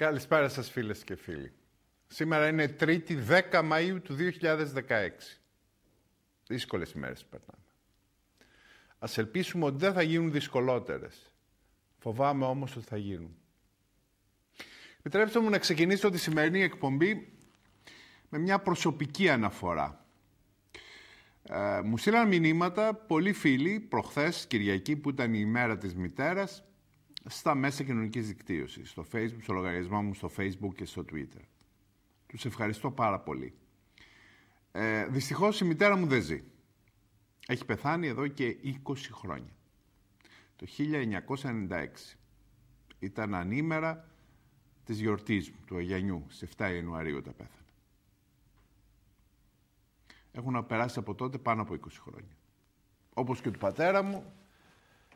Καλησπέρα σας φίλες και φίλοι. Σήμερα είναι είναι 3η 10 Μαΐου του 2016. Δύσκολες ημέρες περνάμε. Ας ελπίσουμε ότι δεν θα γίνουν δυσκολότερες. Φοβάμαι όμως ότι θα γίνουν. Επιτρέψτε μου να ξεκινήσω τη σημερινή εκπομπή με μια προσωπική αναφορά. Ε, μου στείλαν μηνύματα πολλοί φίλοι προχθές Κυριακή που ήταν η ημέρα της μητέρας στα μέσα κοινωνικής δικτύωσης, στο facebook, στο λογαριασμό μου στο facebook και στο twitter. Τους ευχαριστώ πάρα πολύ. Ε, δυστυχώς η μητέρα μου δεν ζει. Έχει πεθάνει εδώ και 20 χρόνια. Το 1996 ήταν ανήμερα της γιορτής μου, του Αγιανιού, στις 7 Ιανουαρίου τα πέθανε. Έχουν περάσει από τότε πάνω από 20 χρόνια. Όπως και του πατέρα μου,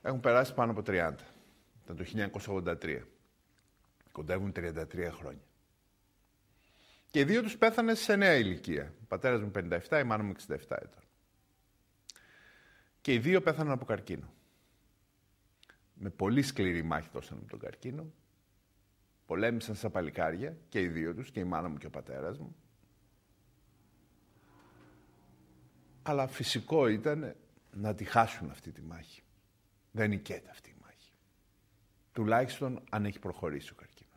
έχουν περάσει πάνω από 30. Ήταν το 1983. Κοντεύουν 33 χρόνια. Και οι δύο τους πέθανε σε νέα ηλικία. Ο πατέρας μου 57, η μάνα μου 67 ετών. Και οι δύο πέθαναν από καρκίνο. Με πολύ σκληρή μάχη δώσαν με τον καρκίνο. Πολέμησαν σαν παλικάρια και οι δύο τους, και η μάνα μου και ο πατέρας μου. Αλλά φυσικό ήταν να τη χάσουν αυτή τη μάχη. Δεν νικέται αυτή Τουλάχιστον αν έχει προχωρήσει ο καρκίνος.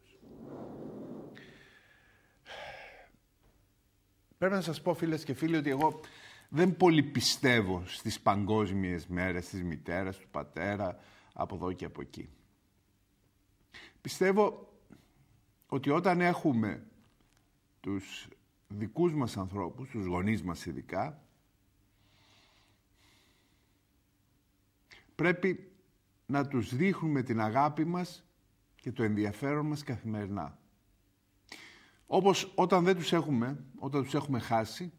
Πρέπει να σας πω φίλες και φίλοι ότι εγώ δεν πολύ πιστεύω στις παγκόσμιες μέρες της μητέρας, του πατέρα, από εδώ και από εκεί. Πιστεύω ότι όταν έχουμε τους δικούς μας ανθρώπους, τους γονείς μας ειδικά, πρέπει να τους δείχνουμε την αγάπη μας και το ενδιαφέρον μας καθημερινά. Όπως όταν δεν τους έχουμε, όταν τους έχουμε χάσει,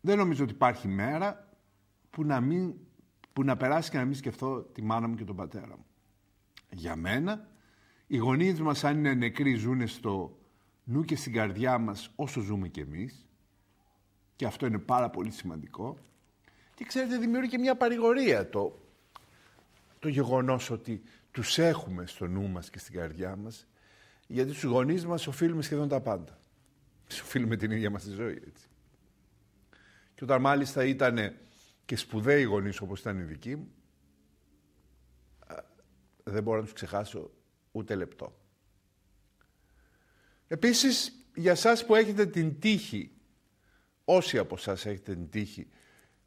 δεν νομίζω ότι υπάρχει μέρα που να, μην, που να περάσει και να μην σκεφτώ τη μάνα μου και τον πατέρα μου. Για μένα, οι γονείς μας αν είναι νεκροί ζουν στο νου και στην καρδιά μας όσο ζούμε κι εμείς και αυτό είναι πάρα πολύ σημαντικό και ξέρετε, δημιουργεί μια παρηγορία το, το γεγονός ότι τους έχουμε στο νου μας και στην καρδιά μας, γιατί στους γονείς μας οφείλουμε σχεδόν τα πάντα. οφείλουμε την ίδια μας τη ζωή, έτσι. Και όταν μάλιστα ήταν και σπουδαίοι γονείς όπως ήταν οι δικοί μου, δεν μπορώ να τους ξεχάσω ούτε λεπτό. Επίσης, για σας που έχετε την τύχη, όσοι από σας έχετε την τύχη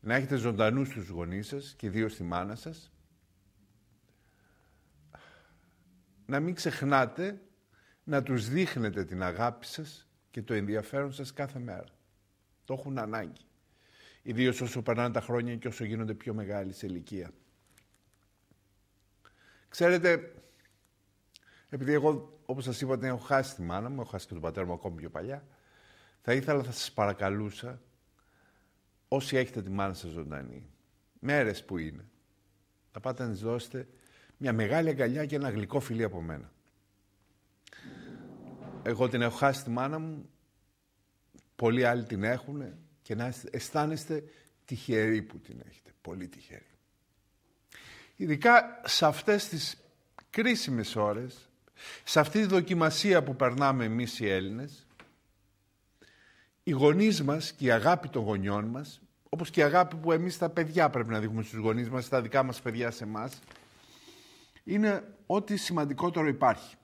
να έχετε ζωντανούς τους γονείς σας και δύο στη μάνα σας. Να μην ξεχνάτε να τους δείχνετε την αγάπη σας και το ενδιαφέρον σας κάθε μέρα. Το έχουν ανάγκη. Ιδίως όσο περνάνε τα χρόνια και όσο γίνονται πιο μεγάλοι σε ηλικία. Ξέρετε, επειδή εγώ, όπως σας είπα, έχω χάσει τη μάνα μου, έχω χάσει και τον πατέρα μου ακόμη πιο παλιά, θα ήθελα, θα σας παρακαλούσα όσοι έχετε τη μάνα σας ζωντανή, μέρες που είναι, θα πάτε να δώσετε μια μεγάλη αγκαλιά και ένα γλυκό φιλί από μένα. Εγώ την έχω χάσει τη μάνα μου, πολλοί άλλοι την έχουν και να αισθάνεστε τυχεροί που την έχετε, πολύ τυχεροί. Ειδικά σε αυτές τις κρίσιμες ώρες, σε αυτή τη δοκιμασία που περνάμε εμείς οι Έλληνες, οι γονείς μας και η αγάπη των γονιών μας, όπως και η αγάπη που εμείς τα παιδιά πρέπει να δείχνουμε στους γονείς μας, στα δικά μας παιδιά σε εμάς, είναι ό,τι σημαντικότερο υπάρχει.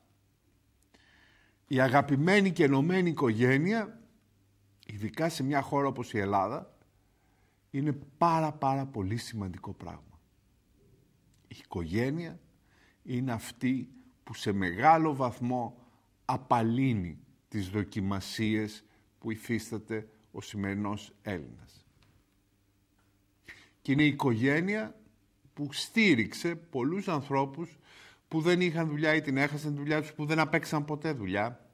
Η αγαπημένη και ενωμένη οικογένεια, ειδικά σε μια χώρα όπως η Ελλάδα, είναι πάρα πάρα πολύ σημαντικό πράγμα. Η οικογένεια είναι αυτή που σε μεγάλο βαθμό απαλύνει τις δοκιμασίες που υφίσταται ο σημερινός Έλληνας. Και είναι η οικογένεια που στήριξε πολλούς ανθρώπους που δεν είχαν δουλειά ή την έχασαν τη δουλειά τους, που δεν απέξαν ποτέ δουλειά,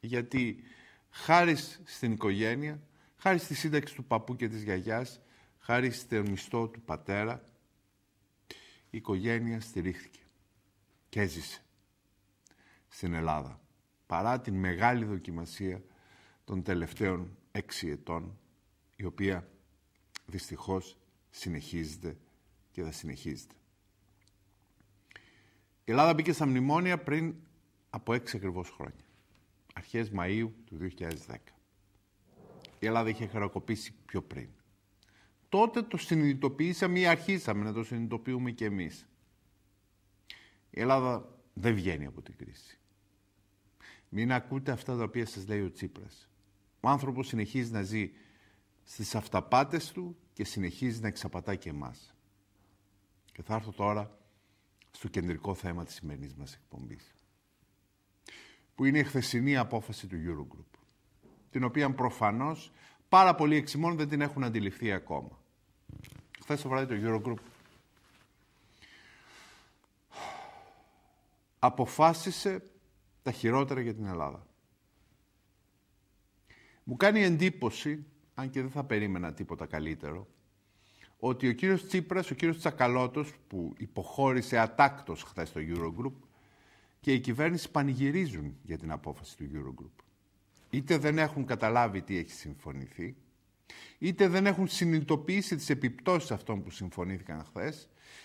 γιατί χάρη στην οικογένεια, χάρη στη σύνταξη του παππού και της γιαγιάς, χάρη στον μισθό του πατέρα, η οικογένεια στηρίχθηκε και έζησε στην Ελλάδα, παρά την μεγάλη δοκιμασία των τελευταίων έξι ετών, η οποία δυστυχώς συνεχίζεται και θα συνεχίζεται. Η Ελλάδα μπήκε στα μνημόνια πριν από έξι ακριβώς χρόνια, αρχές Μαΐου του 2010. Η Ελλάδα είχε χαρακοπήσει πιο πριν. Τότε το συνειδητοποιήσαμε ή αρχίσαμε να το συνειδητοποιούμε και εμείς. Η Ελλάδα δεν βγαίνει από την κρίση. Μην ακούτε αυτά τα οποία σας λέει ο Τσίπρας. Ο άνθρωπος συνεχίζει να ζει στις αυταπάτες του και συνεχίζει να εξαπατά και εμάς. Και θα έρθω τώρα στο κεντρικό θέμα της σημερινής μας εκπομπής. Που είναι η χθεσινή απόφαση του Eurogroup. Την οποία προφανώς πάρα πολλοί εξημών δεν την έχουν αντιληφθεί ακόμα. Χθες το βράδυ το Eurogroup αποφάσισε τα χειρότερα για την Ελλάδα. Μου κάνει εντύπωση, αν και δεν θα περίμενα τίποτα καλύτερο, ότι ο κύριος Τσίπρας, ο κύριος Τσακαλώτος, που υποχώρησε ατάκτος χθες στο Eurogroup, και η κυβέρνηση πανηγυρίζουν για την απόφαση του Eurogroup. Είτε δεν έχουν καταλάβει τι έχει συμφωνηθεί, είτε δεν έχουν συνειδητοποιήσει τις επιπτώσεις αυτών που συμφωνήθηκαν χθες,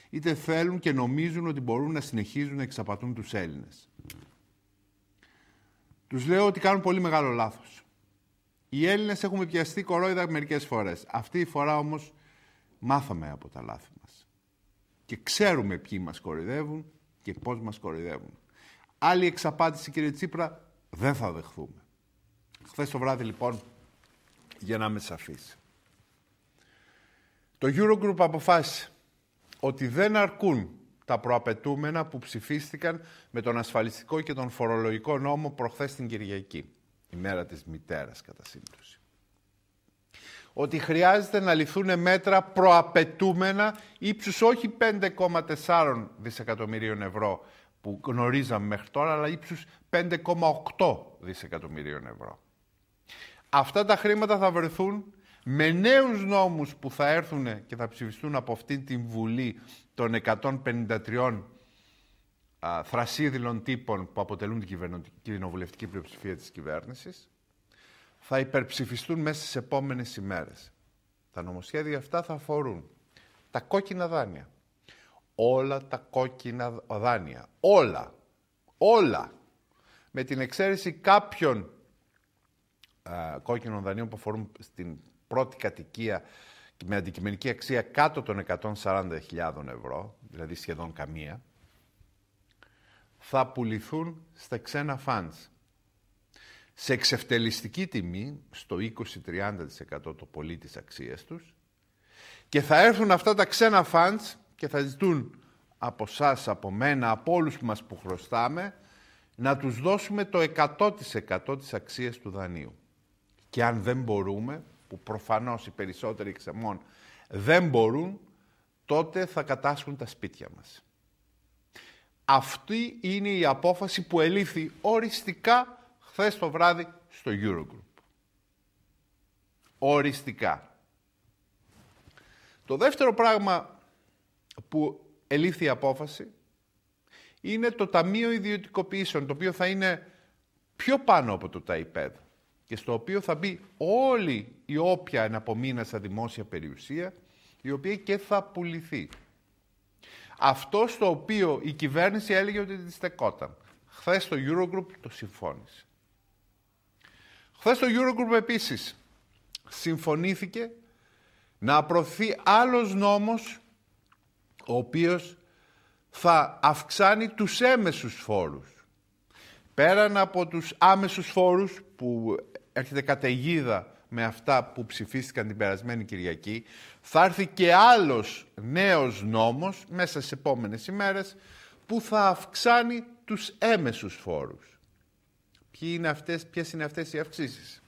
είτε θέλουν και νομίζουν ότι μπορούν να συνεχίζουν να εξαπατούν τους Έλληνες. Τους λέω ότι κάνουν πολύ μεγάλο λάθος. Οι Έλληνες έχουμε πιαστεί κορόιδα μερικές φορές. Αυτή η φορά όμως μάθαμε από τα λάθη μας. Και ξέρουμε ποιοι μας κοροϊδεύουν και πώς μας κοροϊδεύουν. Άλλη εξαπάτηση, κύριε Τσίπρα, δεν θα δεχθούμε. Χθες το βράδυ, λοιπόν, για να είμαι σαφής. Το Eurogroup αποφάσισε ότι δεν αρκούν τα προαπαιτούμενα που ψηφίστηκαν με τον ασφαλιστικό και τον φορολογικό νόμο προχθές την Κυριακή η μέρα της μητέρας κατά σύμπτωση. Ότι χρειάζεται να ληφθούν μέτρα προαπαιτούμενα ύψους όχι 5,4 δισεκατομμυρίων ευρώ που γνωρίζαμε μέχρι τώρα, αλλά ύψους 5,8 δισεκατομμυρίων ευρώ. Αυτά τα χρήματα θα βρεθούν με νέους νόμους που θα έρθουν και θα ψηφιστούν από αυτήν την Βουλή των 153 α, θρασίδηλων τύπων που αποτελούν την κοινοβουλευτική πλειοψηφία της κυβέρνησης θα υπερψηφιστούν μέσα στις επόμενες ημέρες. Τα νομοσχέδια αυτά θα αφορούν τα κόκκινα δάνεια. Όλα τα κόκκινα δάνεια. Όλα. Όλα. Με την εξαίρεση κάποιων α, κόκκινων δανείων που αφορούν στην πρώτη κατοικία με αντικειμενική αξία κάτω των 140.000 ευρώ, δηλαδή σχεδόν καμία, θα πουληθούν στα ξένα funds Σε εξευτελιστική τιμή, στο 20-30% το πολύ της αξίας τους, και θα έρθουν αυτά τα ξένα funds και θα ζητούν από εσά, από μένα, από όλους που μας που χρωστάμε, να τους δώσουμε το 100% της αξίας του δανείου. Και αν δεν μπορούμε, που προφανώς οι περισσότεροι εξεμών δεν μπορούν, τότε θα κατάσχουν τα σπίτια μας. Αυτή είναι η απόφαση που ελήφθη οριστικά χθες το βράδυ στο Eurogroup. Οριστικά. Το δεύτερο πράγμα που ελήφθη η απόφαση είναι το Ταμείο Ιδιωτικοποιήσεων, το οποίο θα είναι πιο πάνω από το ΤΑΙΠΕΔ και στο οποίο θα μπει όλη η όποια εναπομείνασα δημόσια περιουσία, η οποία και θα πουληθεί. Αυτό στο οποίο η κυβέρνηση έλεγε ότι τη στεκόταν. Χθες το Eurogroup το συμφώνησε. Χθες το Eurogroup επίσης συμφωνήθηκε να προωθεί άλλος νόμος ο οποίος θα αυξάνει τους έμεσους φόρους. Πέραν από τους άμεσους φόρους που έρχεται καταιγίδα με αυτά που ψηφίστηκαν την περασμένη Κυριακή, θα έρθει και άλλος νέος νόμος μέσα στις επόμενες ημέρες που θα αυξάνει τους έμεσους φόρους. Ποιοι είναι αυτές, ποιες είναι αυτές οι αυξήσεις.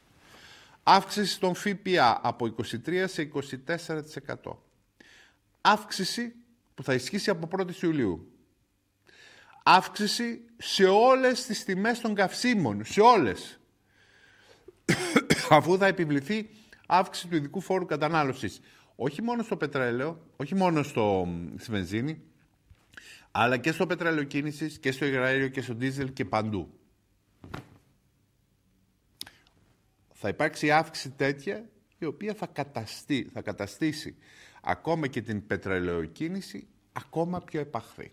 Αύξηση των ΦΠΑ από 23% σε 24%. Αύξηση που θα ισχύσει από 1η Ιουλίου. Αύξηση σε όλες τις τιμές των καυσίμων, σε όλες. αφού θα επιβληθεί αύξηση του ειδικού φόρου κατανάλωσης. Όχι μόνο στο πετρέλαιο, όχι μόνο στο, στη βενζίνη, αλλά και στο πετρέλαιο και στο υγραέριο και στο ντίζελ και παντού. Θα υπάρξει αύξηση τέτοια η οποία θα, καταστεί, θα καταστήσει ακόμα και την πετρελαιοκίνηση ακόμα πιο επαχθή.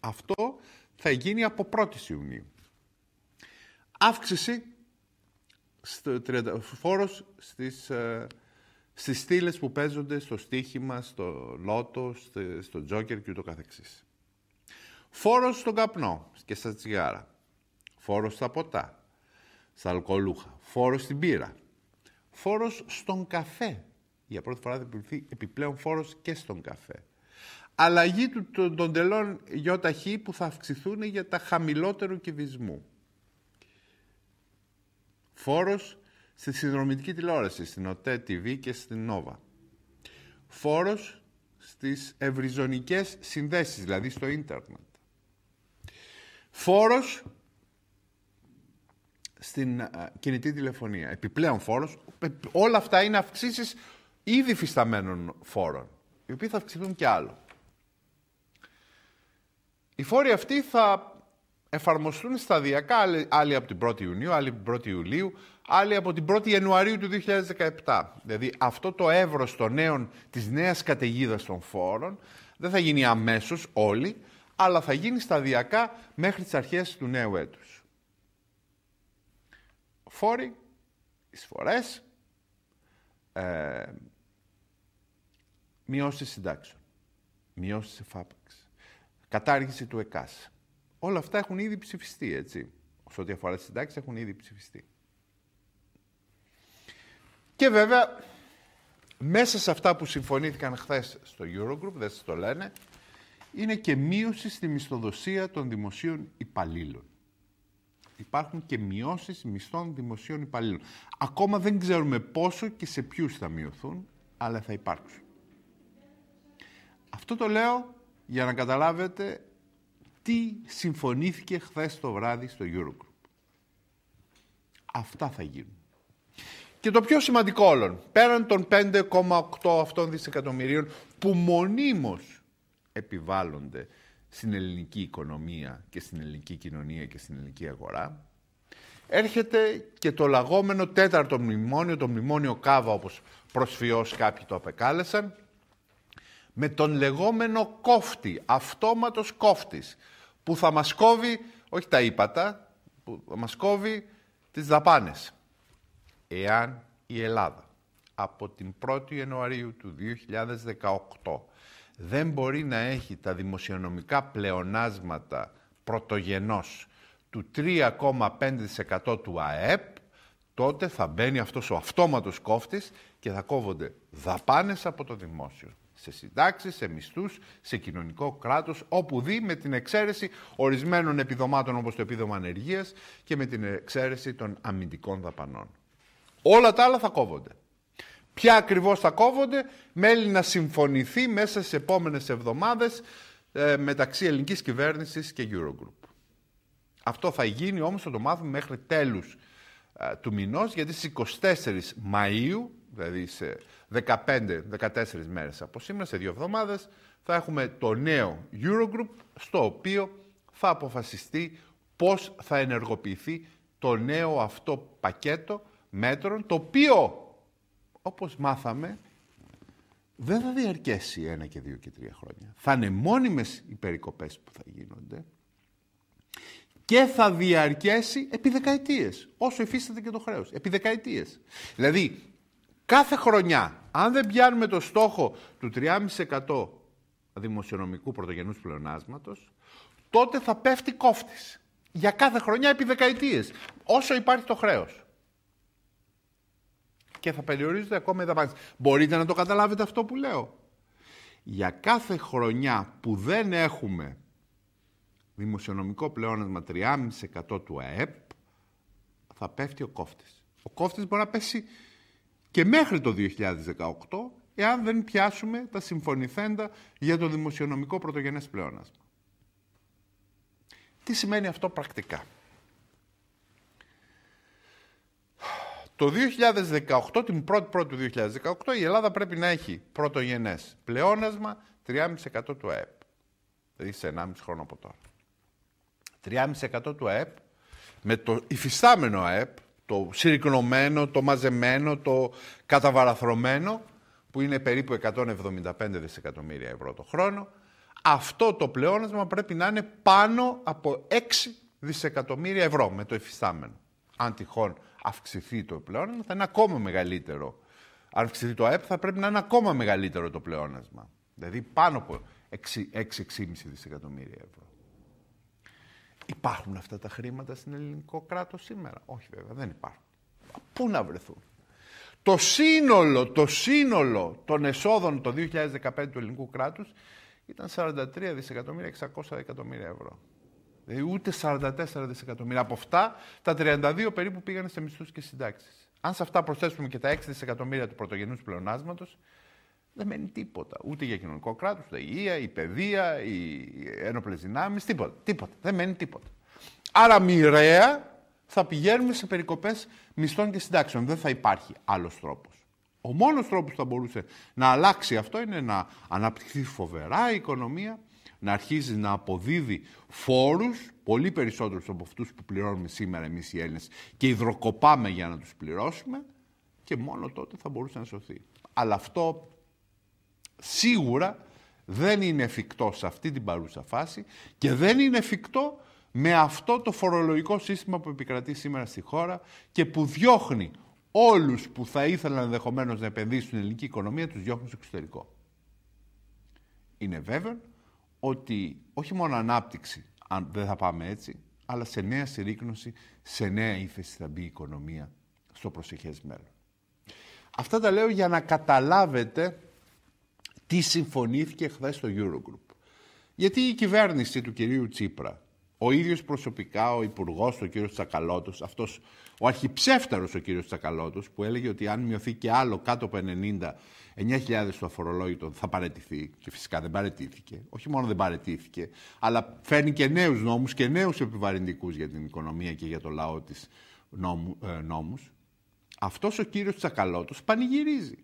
Αυτό θα γίνει από 1η Ιουνίου. Αύξηση στο, φόρος στις, ε, στις στήλες που παίζονται στο στοίχημα, στο λότο, στο, στο τζόκερ και ούτω καθεξής. Φόρος στον καπνό και στα τσιγάρα. Φόρος στα ποτά, στα αλκοολούχα. Φόρος στην πύρα. Φόρος στον καφέ. Για πρώτη φορά θα επιβληθεί επιπλέον φόρος και στον καφέ. Αλλαγή του, των τελών ΙΧ που θα αυξηθούν για τα χαμηλότερου κυβισμού. Φόρος στη συνδρομητική τηλεόραση, στην ΟΤΕ TV και στην ΝΟΒΑ. Φόρος στις ευρυζωνικές συνδέσεις, δηλαδή στο ίντερνετ. Φόρος στην ε, κινητή τηλεφωνία. Επιπλέον φόρος. Ε, όλα αυτά είναι αυξήσεις ήδη φυσταμένων φόρων, οι οποίοι θα αυξηθούν και άλλο. Οι φόροι αυτοί θα εφαρμοστούν σταδιακά, άλλοι από την 1η Ιουνίου, άλλοι από την 1η Ιουλίου, άλλοι από την 1η Ιανουαρίου του 2017. Δηλαδή αυτό το εύρος των νέων, της νέας καταιγίδας των φόρων δεν θα γίνει αμέσως όλοι, αλλά θα γίνει σταδιακά μέχρι τις αρχές του νέου έτους. Φόροι, εισφορές, ε, μειώσεις συντάξεων, μειώσεις εφάπαξης, κατάργηση του ΕΚΑΣ, Όλα αυτά έχουν ήδη ψηφιστεί, έτσι. Σε ό,τι αφορά τις συντάξεις, έχουν ήδη ψηφιστεί. Και βέβαια, μέσα σε αυτά που συμφωνήθηκαν χθες στο Eurogroup, δεν σας το λένε, είναι και μείωση στη μισθοδοσία των δημοσίων υπαλλήλων. Υπάρχουν και μειώσεις μισθών δημοσίων υπαλλήλων. Ακόμα δεν ξέρουμε πόσο και σε ποιους θα μειωθούν, αλλά θα υπάρξουν. Αυτό το λέω για να καταλάβετε τι συμφωνήθηκε χθες το βράδυ στο Eurogroup. Αυτά θα γίνουν. Και το πιο σημαντικό όλων, πέραν των 5,8 αυτών δισεκατομμυρίων που μονίμως επιβάλλονται στην ελληνική οικονομία και στην ελληνική κοινωνία και στην ελληνική αγορά, έρχεται και το λαγόμενο τέταρτο μνημόνιο, το μνημόνιο Κάβα όπως προσφυώς κάποιοι το απεκάλεσαν, με τον λεγόμενο κόφτη, αυτόματος κόφτης, που θα μας κόβει, όχι τα ύπατα, που θα μας κόβει τις δαπάνες. Εάν η Ελλάδα από την 1η Ιανουαρίου του 2018 δεν μπορεί να έχει τα δημοσιονομικά πλεονάσματα πρωτογενός του 3,5% του ΑΕΠ, τότε θα μπαίνει αυτός ο αυτόματος κόφτης και θα κόβονται δαπάνες από το δημόσιο σε συντάξεις, σε μισθούς, σε κοινωνικό κράτος, όπου δει με την εξαίρεση ορισμένων επιδομάτων όπως το επίδομα ανεργίας και με την εξαίρεση των αμυντικών δαπανών. Όλα τα άλλα θα κόβονται. Ποια ακριβώς θα κόβονται, μέλη να συμφωνηθεί μέσα στις επόμενες εβδομάδες ε, μεταξύ ελληνικής κυβέρνησης και Eurogroup. Αυτό θα γίνει όμως, θα το μάθουμε μέχρι τέλους ε, του μηνός, γιατί στις 24 Μαου, δηλαδή σε 15-14 μέρες από σήμερα, σε δύο εβδομάδες, θα έχουμε το νέο Eurogroup, στο οποίο θα αποφασιστεί πώς θα ενεργοποιηθεί το νέο αυτό πακέτο μέτρων, το οποίο, όπως μάθαμε, δεν θα διαρκέσει ένα και δύο και τρία χρόνια. Θα είναι μόνιμες οι περικοπές που θα γίνονται και θα διαρκέσει επί δεκαετίες, όσο υφίσταται και το χρέος. Επί δεκαετίες. Δηλαδή, Κάθε χρονιά, αν δεν πιάνουμε το στόχο του 3,5% δημοσιονομικού πρωτογενούς πλεονάσματος, τότε θα πέφτει κόφτης. Για κάθε χρονιά επί δεκαετίες, όσο υπάρχει το χρέος. Και θα περιορίζονται ακόμα οι Μπορείτε να το καταλάβετε αυτό που λέω. Για κάθε χρονιά που δεν έχουμε δημοσιονομικό πλεόνασμα 3,5% του ΑΕΠ, θα πέφτει ο κόφτης. Ο κόφτης μπορεί να πέσει και μέχρι το 2018 εάν δεν πιάσουμε τα συμφωνηθέντα για το δημοσιονομικό πρωτογενές πλεόνασμα. Τι σημαίνει αυτό πρακτικά. Το 2018, την 1η πρώτη του 2018, η Ελλάδα πρέπει να έχει πρωτογενές πλεόνασμα 3,5% του ΑΕΠ. Δηλαδή σε 1,5 χρόνο από τώρα. 3,5% του ΑΕΠ με το υφιστάμενο ΑΕΠ το συρρυκνωμένο, το μαζεμένο, το καταβαραθρωμένο, που είναι περίπου 175 δισεκατομμύρια ευρώ το χρόνο, αυτό το πλεόνασμα πρέπει να είναι πάνω από 6 δισεκατομμύρια ευρώ με το εφιστάμενο. Αν τυχόν αυξηθεί το πλεόνασμα, θα είναι ακόμα μεγαλύτερο. Αν αυξηθεί το ΑΕΠ, θα πρέπει να είναι ακόμα μεγαλύτερο το πλεόνασμα. Δηλαδή πάνω από 6-6,5 δισεκατομμύρια ευρώ. Υπάρχουν αυτά τα χρήματα στην ελληνικό κράτος σήμερα. Όχι βέβαια, δεν υπάρχουν. Πού να βρεθούν. Το σύνολο, το σύνολο των εσόδων το 2015 του ελληνικού κράτους ήταν 43 δισεκατομμύρια 600 εκατομμύρια ευρώ. Δηλαδή ούτε 44 δισεκατομμύρια. Από αυτά τα 32 περίπου πήγαν σε μισθούς και συντάξεις. Αν σε αυτά προσθέσουμε και τα 6 δισεκατομμύρια του πρωτογενούς πλεονάσματος, δεν μένει τίποτα. Ούτε για κοινωνικό κράτος, ούτε η υγεία, η παιδεία, οι ένοπλες δυνάμεις, τίποτα. τίποτα. Δεν μένει τίποτα. Άρα μοιραία θα πηγαίνουμε σε περικοπές μισθών και συντάξεων. Δεν θα υπάρχει άλλος τρόπος. Ο μόνος τρόπος που θα μπορούσε να αλλάξει αυτό είναι να αναπτυχθεί φοβερά η οικονομία, να αρχίζει να αποδίδει φόρους, πολύ περισσότερους από αυτούς που πληρώνουμε σήμερα εμείς οι Έλληνες, και υδροκοπάμε για να τους πληρώσουμε, και μόνο τότε θα μπορούσε να σωθεί. Αλλά αυτό σίγουρα δεν είναι εφικτό σε αυτή την παρούσα φάση και δεν είναι εφικτό με αυτό το φορολογικό σύστημα που επικρατεί σήμερα στη χώρα και που διώχνει όλους που θα ήθελαν ενδεχομένως να επενδύσουν στην ελληνική οικονομία, τους διώχνουν στο εξωτερικό. Είναι βέβαιο ότι όχι μόνο ανάπτυξη, αν δεν θα πάμε έτσι, αλλά σε νέα συρρήκνωση, σε νέα ύφεση θα μπει η οικονομία στο προσεχές μέλλον. Αυτά τα λέω για να καταλάβετε τι συμφωνήθηκε χθες στο Eurogroup. Γιατί η κυβέρνηση του κυρίου Τσίπρα, ο ίδιος προσωπικά ο υπουργός, ο κύριος Τσακαλώτος, αυτός ο αρχιψεύτερο ο κύριος Τσακαλώτος, που έλεγε ότι αν μειωθεί και άλλο κάτω από 90 9.000 το αφορολόγητο θα παρετηθεί και φυσικά δεν παρετήθηκε. Όχι μόνο δεν παρετήθηκε, αλλά φέρνει και νέους νόμους και νέους επιβαρυντικούς για την οικονομία και για το λαό της νόμου, ε, νόμους. Αυτός ο κύριος Τσακαλώτος πανηγυρίζει.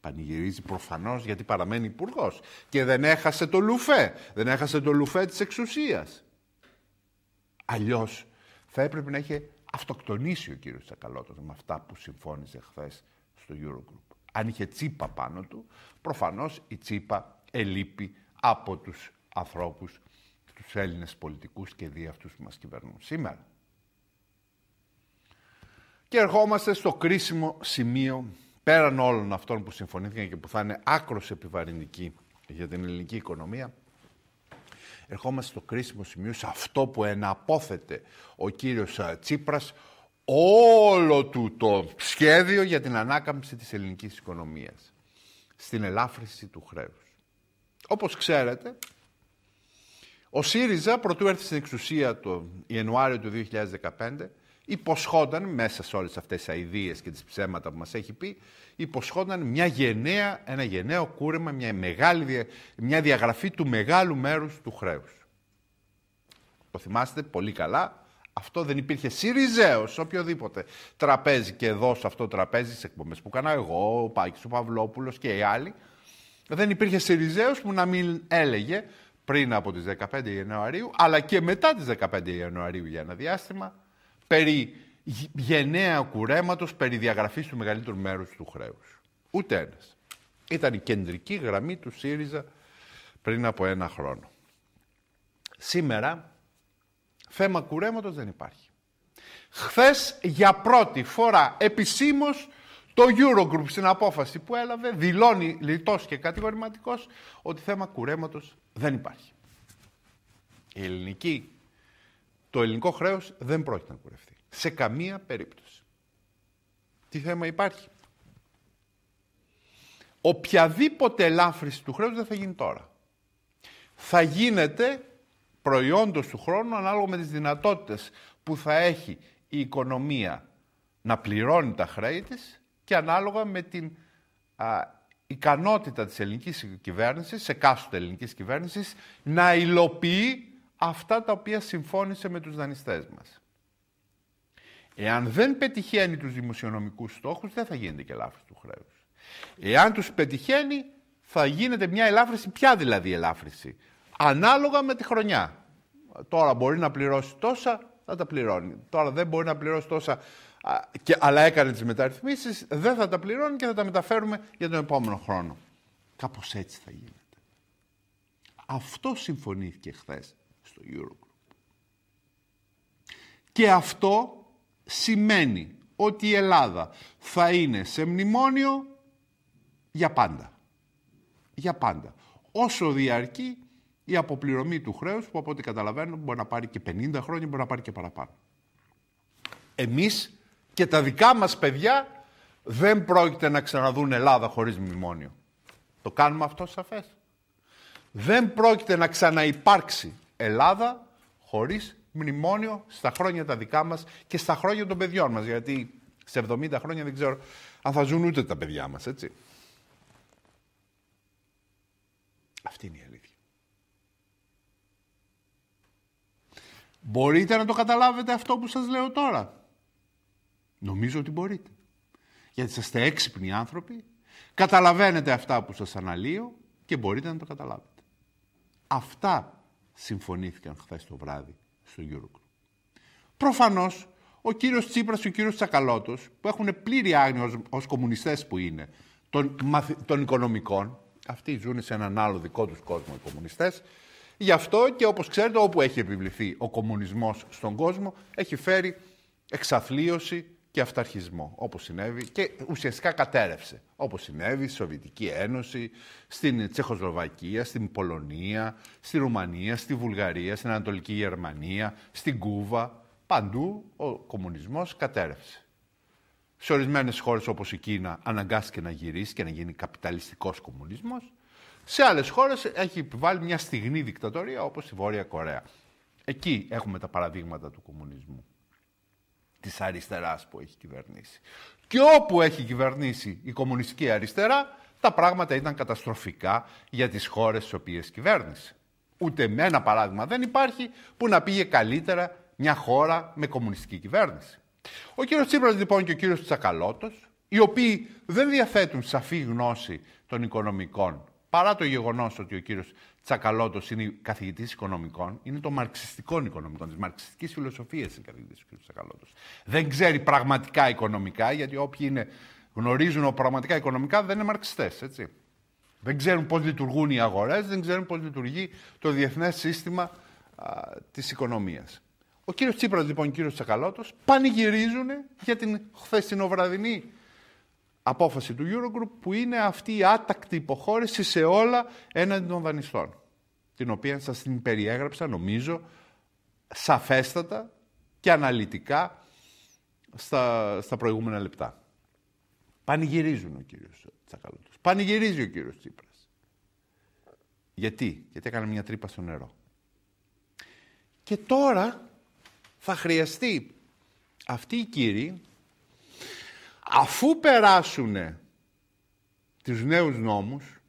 Πανηγυρίζει προφανώς γιατί παραμένει υπουργός. Και δεν έχασε το λουφέ. Δεν έχασε το λουφέ της εξουσίας. Αλλιώς θα έπρεπε να είχε αυτοκτονήσει ο κύριος Τσακαλώτος με αυτά που συμφώνησε χθες στο Eurogroup. Αν είχε τσίπα πάνω του, προφανώς η τσίπα ελείπει από τους ανθρώπους, τους Έλληνες πολιτικούς και δι' αυτούς που μας κυβερνούν σήμερα. Και ερχόμαστε στο κρίσιμο σημείο πέραν όλων αυτών που συμφωνήθηκαν και που θα είναι άκρος επιβαρυντικοί για την ελληνική οικονομία, ερχόμαστε στο κρίσιμο σημείο, σε αυτό που εναπόθεται ο κύριος ε, Τσίπρας, όλο του το σχέδιο για την ανάκαμψη της ελληνικής οικονομίας, στην ελάφρυνση του χρέους. Όπως ξέρετε, ο ΣΥΡΙΖΑ, πρωτού έρθει στην εξουσία το Ιανουάριο του 2015, υποσχόταν μέσα σε όλες αυτές τις αηδίες και τις ψέματα που μας έχει πει, υποσχόταν μια γενναία, ένα γενναίο κούρεμα, μια, μεγάλη, μια διαγραφή του μεγάλου μέρους του χρέους. Το θυμάστε πολύ καλά, αυτό δεν υπήρχε Σιριζέος σε οποιοδήποτε τραπέζι και εδώ σε αυτό το τραπέζι, στι εκπομπές που έκανα εγώ, ο Πάκης, ο Παυλόπουλος και οι άλλοι. Δεν υπήρχε Σιριζέος που να μην έλεγε πριν από τις 15 Ιανουαρίου, αλλά και μετά τις 15 Ιανουαρίου για ένα διάστημα, περί γενναία κουρέματος, περί διαγραφής του μεγαλύτερου μέρους του χρέους. Ούτε ένας. Ήταν η κεντρική γραμμή του ΣΥΡΙΖΑ πριν από ένα χρόνο. Σήμερα θέμα κουρέματος δεν υπάρχει. Χθες για πρώτη φορά επισήμως το Eurogroup στην απόφαση που έλαβε δηλώνει λιτός και κατηγορηματικός ότι θέμα κουρέματος δεν υπάρχει. Η ελληνική το ελληνικό χρέος δεν πρόκειται να κουρευτεί. Σε καμία περίπτωση. Τι θέμα υπάρχει. Οποιαδήποτε ελάφρυση του χρέους δεν θα γίνει τώρα. Θα γίνεται προϊόντος του χρόνου ανάλογα με τις δυνατότητες που θα έχει η οικονομία να πληρώνει τα χρέη της και ανάλογα με την ικανότητα της ελληνικής κυβέρνησης, σε κάστοτε ελληνικής κυβέρνησης, να υλοποιεί αυτά τα οποία συμφώνησε με τους δανειστές μας. Εάν δεν πετυχαίνει τους δημοσιονομικούς στόχους, δεν θα γίνεται και ελάφρυνση του χρέους. Εάν τους πετυχαίνει, θα γίνεται μια ελάφρυση. Ποια δηλαδή ελάφρυνση. Ανάλογα με τη χρονιά. Τώρα μπορεί να πληρώσει τόσα, θα τα πληρώνει. Τώρα δεν μπορεί να πληρώσει τόσα, και, αλλά έκανε τις μεταρρυθμίσεις, δεν θα τα πληρώνει και θα τα μεταφέρουμε για τον επόμενο χρόνο. Κάπως έτσι θα γίνεται. Αυτό συμφωνήθηκε χθες στο Eurogroup. Και αυτό σημαίνει ότι η Ελλάδα θα είναι σε μνημόνιο για πάντα. Για πάντα. Όσο διαρκεί η αποπληρωμή του χρέους που από ό,τι καταλαβαίνω μπορεί να πάρει και 50 χρόνια, μπορεί να πάρει και παραπάνω. Εμείς και τα δικά μας παιδιά δεν πρόκειται να ξαναδούν Ελλάδα χωρίς μνημόνιο. Το κάνουμε αυτό σαφές. Δεν πρόκειται να ξαναυπάρξει Ελλάδα χωρίς μνημόνιο στα χρόνια τα δικά μας και στα χρόνια των παιδιών μας. Γιατί σε 70 χρόνια δεν ξέρω αν θα ζουν ούτε τα παιδιά μας, έτσι. Αυτή είναι η αλήθεια. Μπορείτε να το καταλάβετε αυτό που σας λέω τώρα. Νομίζω ότι μπορείτε. Γιατί είστε έξυπνοι άνθρωποι, καταλαβαίνετε αυτά που σας αναλύω και μπορείτε να το καταλάβετε. Αυτά συμφωνήθηκαν χθες το βράδυ στο Eurogroup. Προφανώς ο κύριος Τσίπρας και ο κύριος Τσακαλώτος, που έχουν πλήρη άγνοια ως κομμουνιστές που είναι των, των οικονομικών, αυτοί ζουν σε έναν άλλο δικό τους κόσμο οι κομμουνιστές. Γι' αυτό και όπως ξέρετε, όπου έχει επιβληθεί ο κομμουνισμός στον κόσμο, έχει φέρει εξαθλίωση, και αυταρχισμό, όπως συνέβη και ουσιαστικά κατέρευσε, όπως συνέβη στη Σοβιετική Ένωση, στην Τσεχοσλοβακία, στην Πολωνία, στη Ρουμανία, στη Βουλγαρία, στην Ανατολική Γερμανία, στην Κούβα. Παντού ο κομμουνισμός κατέρευσε. Σε ορισμένες χώρες όπως η Κίνα αναγκάστηκε να γυρίσει και να γίνει καπιταλιστικός κομμουνισμός. Σε άλλες χώρες έχει επιβάλει μια στιγμή δικτατορία όπως η Βόρεια Κορέα. Εκεί έχουμε τα παραδείγματα του κομμουνισμού της αριστεράς που έχει κυβερνήσει. Και όπου έχει κυβερνήσει η κομμουνιστική αριστερά, τα πράγματα ήταν καταστροφικά για τις χώρες στις οποίες κυβέρνησε. Ούτε με ένα παράδειγμα δεν υπάρχει που να πήγε καλύτερα μια χώρα με κομμουνιστική κυβέρνηση. Ο κύριος Τσίπρας λοιπόν και ο κύριος Τσακαλώτος, οι οποίοι δεν διαθέτουν σαφή γνώση των οικονομικών παρά το γεγονός ότι ο κύριος Τσακαλώτος είναι καθηγητής οικονομικών, είναι των μαρξιστικών οικονομικών, της μαρξιστικής φιλοσοφίας είναι καθηγητής ο κύριος Τσακαλώτος. Δεν ξέρει πραγματικά οικονομικά, γιατί όποιοι είναι, γνωρίζουν πραγματικά οικονομικά δεν είναι μαρξιστές, έτσι. Δεν ξέρουν πώς λειτουργούν οι αγορές, δεν ξέρουν πώς λειτουργεί το διεθνές σύστημα της οικονομίας. Ο κύριος Τσίπρας, λοιπόν, και ο κύριος Τσακαλώτος πανηγυρίζουν για την χθεσινοβραδινή απόφαση του Eurogroup που είναι αυτή η άτακτη υποχώρηση σε όλα έναντι των δανειστών. Την οποία σας την περιέγραψα νομίζω σαφέστατα και αναλυτικά στα, στα προηγούμενα λεπτά. Πανηγυρίζουν ο κύριος Τσακαλώτος. Πανηγυρίζει ο κύριος Τσίπρας. Γιατί, γιατί έκανε μια τρύπα στο νερό. Και τώρα θα χρειαστεί αυτοί οι κύριοι αφού περάσουν τις νέους νόμους,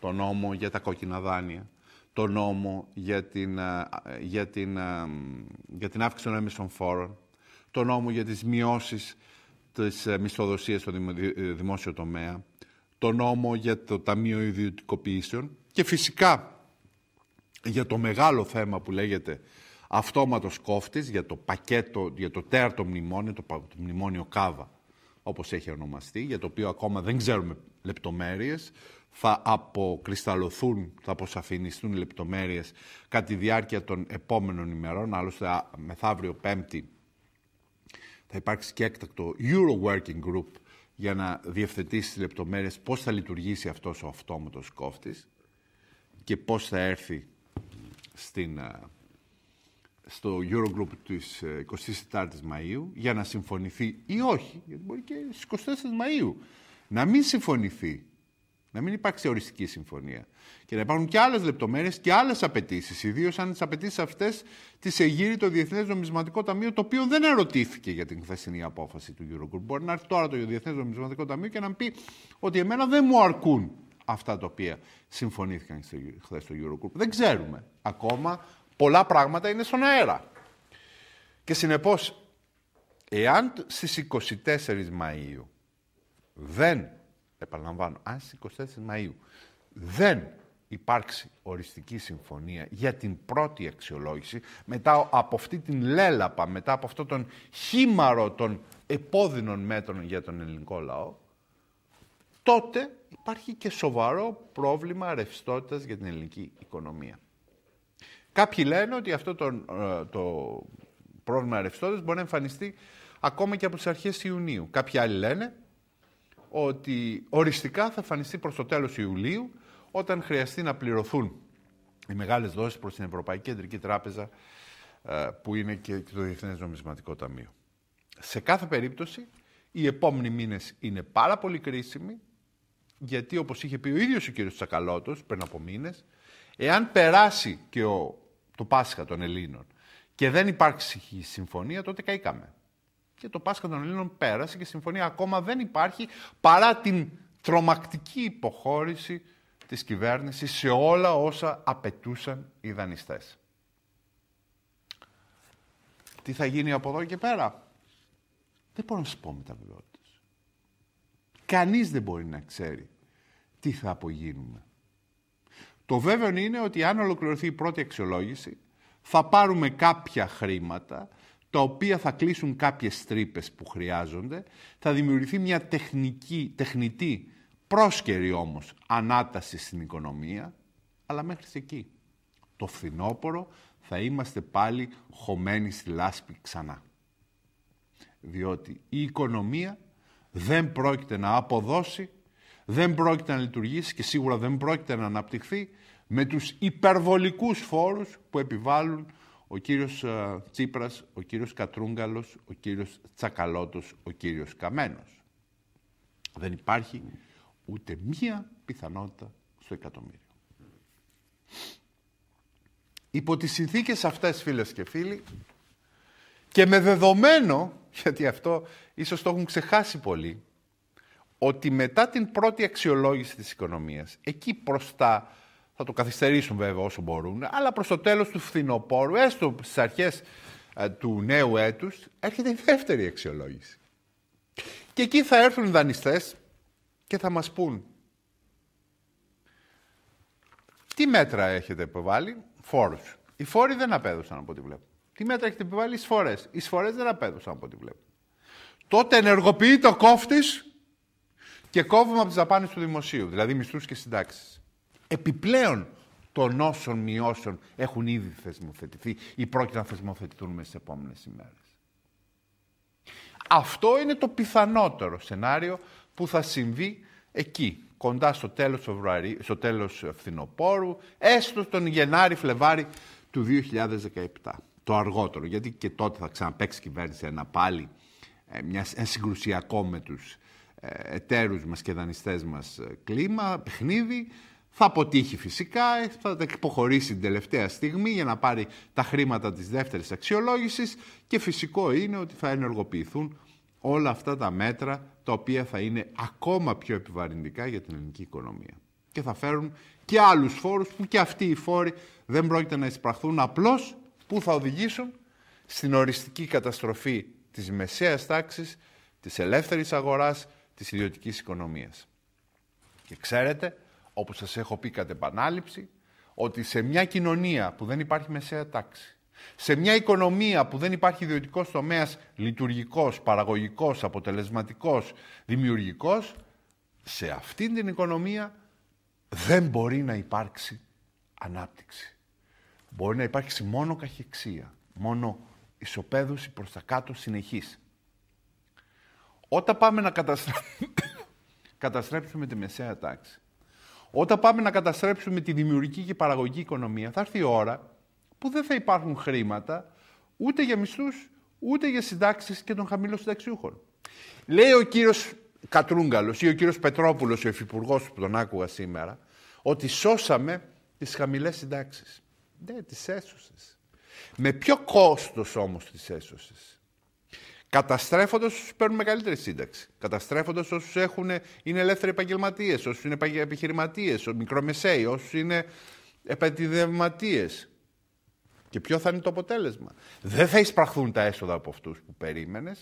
το νόμο για τα κόκκινα δάνεια, το νόμο για την, ε, για την, ε, για την αύξηση των έμεσων φόρων, το νόμο για τις μειώσεις της ε, μισθοδοσίας στο δημόσιο τομέα, το νόμο για το Ταμείο Ιδιωτικοποιήσεων και φυσικά για το μεγάλο θέμα που λέγεται αυτόματος κόφτης, για το πακέτο, για το τέρτο μνημόνιο, το μνημόνιο Κάβα, όπως έχει ονομαστεί, για το οποίο ακόμα δεν ξέρουμε λεπτομέρειες. Θα αποκρισταλωθούν, θα αποσαφινιστούν οι λεπτομέρειες κατά τη διάρκεια των επόμενων ημερών. Άλλωστε, μεθαύριο Πέμπτη θα υπάρξει και έκτακτο Euro Working Group για να διευθετήσει τις λεπτομέρειες πώς θα λειτουργήσει αυτός ο αυτόματος κόφτης και πώς θα έρθει στην στο Eurogroup της 24ης ε, Μαΐου για να συμφωνηθεί ή όχι, γιατί μπορεί και στις 24 Μαΐου να μην συμφωνηθεί, να μην υπάρξει οριστική συμφωνία και να υπάρχουν και άλλες λεπτομέρειες και άλλες απαιτήσεις, ιδίως αν τις απαιτήσεις αυτές τις εγείρει το Διεθνές Νομισματικό Ταμείο, το οποίο δεν ερωτήθηκε για την χθεσινή απόφαση του Eurogroup. Μπορεί να έρθει τώρα το Διεθνές Νομισματικό Ταμείο και να πει ότι εμένα δεν μου αρκούν αυτά τα οποία συμφωνήθηκαν χθες στο Eurogroup. Δεν ξέρουμε ακόμα πολλά πράγματα είναι στον αέρα. Και συνεπώς, εάν στις 24 Μαΐου δεν, επαναλαμβάνω, αν στις 24 Μαΐου δεν υπάρξει οριστική συμφωνία για την πρώτη αξιολόγηση, μετά από αυτή την λέλαπα, μετά από αυτό τον χήμαρο των επώδυνων μέτρων για τον ελληνικό λαό, τότε υπάρχει και σοβαρό πρόβλημα ρευστότητας για την ελληνική οικονομία. Κάποιοι λένε ότι αυτό το, ε, το πρόβλημα ρευστότητας μπορεί να εμφανιστεί ακόμα και από τις αρχές Ιουνίου. Κάποιοι άλλοι λένε ότι οριστικά θα εμφανιστεί προς το τέλος Ιουλίου, όταν χρειαστεί να πληρωθούν οι μεγάλες δόσεις προς την Ευρωπαϊκή Κεντρική Τράπεζα, ε, που είναι και το Διεθνές Νομισματικό Ταμείο. Σε κάθε περίπτωση, οι επόμενοι μήνες είναι πάρα πολύ κρίσιμοι, γιατί όπως είχε πει ο ίδιος ο κ. Τσακαλώτος πριν από μήνες, εάν περάσει και ο το Πάσχα των Ελλήνων, και δεν υπάρχει συμφωνία, τότε καήκαμε. Και το Πάσχα των Ελλήνων πέρασε και συμφωνία ακόμα δεν υπάρχει παρά την τρομακτική υποχώρηση της κυβέρνησης σε όλα όσα απαιτούσαν οι δανειστές. Τι θα γίνει από εδώ και πέρα. Δεν μπορώ να σου πω με τα βεβαιότητες. Κανείς δεν μπορεί να ξέρει τι θα απογίνουμε. Το βέβαιο είναι ότι αν ολοκληρωθεί η πρώτη αξιολόγηση, θα πάρουμε κάποια χρήματα, τα οποία θα κλείσουν κάποιες τρύπες που χρειάζονται, θα δημιουργηθεί μια τεχνική, τεχνητή, πρόσκαιρη όμως, ανάταση στην οικονομία, αλλά μέχρι εκεί. Το φθινόπωρο θα είμαστε πάλι χωμένοι στη λάσπη ξανά. Διότι η οικονομία δεν πρόκειται να αποδώσει δεν πρόκειται να λειτουργήσει και σίγουρα δεν πρόκειται να αναπτυχθεί με τους υπερβολικούς φόρους που επιβάλλουν ο κύριος ε, Τσίπρας, ο κύριος Κατρούγκαλος, ο κύριος Τσακαλώτος, ο κύριος Καμένος. Δεν υπάρχει ούτε μία πιθανότητα στο εκατομμύριο. Υπό τις συνθήκες αυτές, φίλες και φίλοι, και με δεδομένο, γιατί αυτό ίσως το έχουν ξεχάσει πολλοί, ότι μετά την πρώτη αξιολόγηση της οικονομίας, εκεί προς τα, θα το καθυστερήσουν βέβαια όσο μπορούν, αλλά προς το τέλος του φθινοπόρου, έστω στις αρχές ε, του νέου έτους, έρχεται η δεύτερη αξιολόγηση. Και εκεί θα έρθουν οι δανειστές και θα μας πούν τι μέτρα έχετε επιβάλει, φόρους. Οι φόροι δεν απέδωσαν από ό,τι βλέπω. Τι μέτρα έχετε επιβάλει, εισφορές. Οι εισφορές δεν απέδωσαν από ό,τι βλέπω. Τότε ενεργοποιείται το κόφτης και κόβουμε από τις δαπάνες του δημοσίου, δηλαδή μισθούς και συντάξεις. Επιπλέον των όσων μειώσεων έχουν ήδη θεσμοθετηθεί ή πρόκειται να θεσμοθετηθούν μέσα στι επόμενες ημέρες. Αυτό είναι το πιθανότερο σενάριο που θα συμβεί εκεί, κοντά στο τέλος, στο τέλος φθινοπόρου, έστω τον Γενάρη-Φλεβάρη του 2017. Το αργότερο, γιατί και τότε θα ξαναπέξει η κυβέρνηση ένα πάλι ε, μια, ένα συγκρουσιακό με τους ε, εταίρους μας και δανειστές μας ε, κλίμα, παιχνίδι. Θα αποτύχει φυσικά, ε, θα τα υποχωρήσει την τελευταία στιγμή για να πάρει τα χρήματα της δεύτερης αξιολόγησης και φυσικό είναι ότι θα ενεργοποιηθούν όλα αυτά τα μέτρα τα οποία θα είναι ακόμα πιο επιβαρυντικά για την ελληνική οικονομία. Και θα φέρουν και άλλους φόρους που και αυτοί οι φόροι δεν πρόκειται να εισπραχθούν απλώς που θα οδηγήσουν στην οριστική καταστροφή της μεσαίας τάξης, της ελεύθερης αγοράς της ιδιωτικής οικονομίας. Και ξέρετε, όπως σας έχω πει κατ' επανάληψη, ότι σε μια κοινωνία που δεν υπάρχει μεσαία τάξη, σε μια οικονομία που δεν υπάρχει ιδιωτικός τομέας λειτουργικός, παραγωγικός, αποτελεσματικός, δημιουργικός, σε αυτήν την οικονομία δεν μπορεί να υπάρξει ανάπτυξη. Μπορεί να υπάρξει μόνο καχυξία, μόνο ισοπαίδωση προς τα κάτω συνεχής. Όταν πάμε να καταστρέψουμε, τη μεσαία τάξη, όταν πάμε να καταστρέψουμε τη δημιουργική και παραγωγική οικονομία, θα έρθει η ώρα που δεν θα υπάρχουν χρήματα ούτε για μισθούς ούτε για συντάξεις και των χαμηλών συνταξιούχων. Λέει ο κύριος Κατρούγκαλος ή ο κύριος Πετρόπουλος, ο υφυπουργός που τον άκουγα σήμερα, ότι σώσαμε τις χαμηλές συντάξεις. Ναι, τις έσωσες. Με ποιο κόστος όμως τις έσωσες. Καταστρέφοντας όσους παίρνουν μεγαλύτερη σύνταξη. Καταστρέφοντας όσους είναι ελεύθεροι επαγγελματίες, όσους είναι επιχειρηματίε, μικρομεσαίοι, όσους είναι επενδυματίε. Και ποιο θα είναι το αποτέλεσμα. Δεν θα εισπραχθούν τα έσοδα από αυτούς που περίμενες.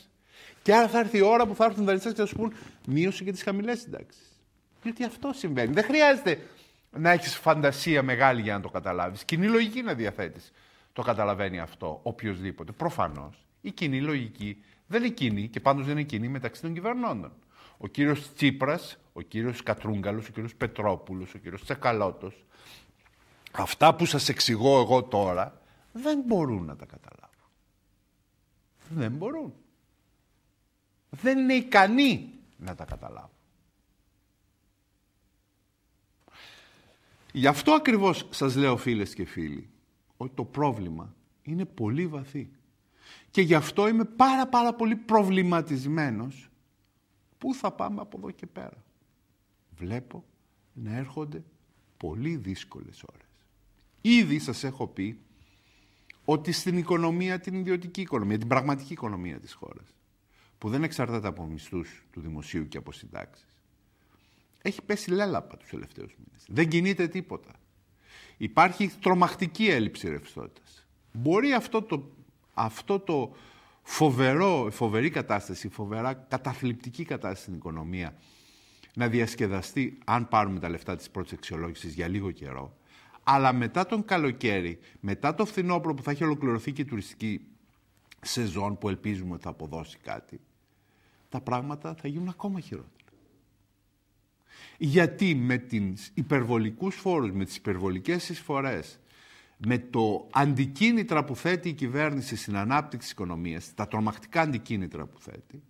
Και άρα θα έρθει η ώρα που θα έρθουν δανειστές και θα σου πούν μείωση και τις χαμηλές συντάξεις. Γιατί αυτό συμβαίνει. Δεν χρειάζεται να έχεις φαντασία μεγάλη για να το καταλάβεις. Κοινή λογική να διαθέτεις. Το καταλαβαίνει αυτό οποιοδήποτε. Προφανώς. Η κοινή λογική δεν είναι κοινή και πάντως δεν είναι κοινή μεταξύ των κυβερνώντων. Ο κύριος Τσίπρας, ο κύριος Κατρούγκαλος, ο κύριος Πετρόπουλος, ο κύριος Τσεκαλώτο, αυτά που σας εξηγώ εγώ τώρα δεν μπορούν να τα καταλάβουν. Δεν μπορούν. Δεν είναι ικανοί να τα καταλάβουν. Γι' αυτό ακριβώς σας λέω φίλες και φίλοι, ότι το πρόβλημα είναι πολύ βαθύ. Και γι' αυτό είμαι πάρα πάρα πολύ προβληματισμένος πού θα πάμε από εδώ και πέρα. Βλέπω να έρχονται πολύ δύσκολες ώρες. Ήδη σας έχω πει ότι στην οικονομία, την ιδιωτική οικονομία, την πραγματική οικονομία της χώρας, που δεν εξαρτάται από μισθούς του δημοσίου και από συντάξεις. Έχει πέσει λέλαπα τους τελευταίους μήνες. Δεν κινείται τίποτα. Υπάρχει τρομακτική έλλειψη ρευστότητας. Μπορεί αυτό το αυτό το φοβερό, φοβερή κατάσταση, φοβερά καταθλιπτική κατάσταση στην οικονομία να διασκεδαστεί αν πάρουμε τα λεφτά της πρώτης αξιολόγησης για λίγο καιρό. Αλλά μετά τον καλοκαίρι, μετά το φθινόπωρο που θα έχει ολοκληρωθεί και η τουριστική σεζόν που ελπίζουμε ότι θα αποδώσει κάτι, τα πράγματα θα γίνουν ακόμα χειρότερα. Γιατί με τις υπερβολικούς φόρους, με τις υπερβολικές εισφορές, με το αντικίνητρα που θέτει η κυβέρνηση στην ανάπτυξη της οικονομίας, τα τρομακτικά αντικίνητρα που θέτει,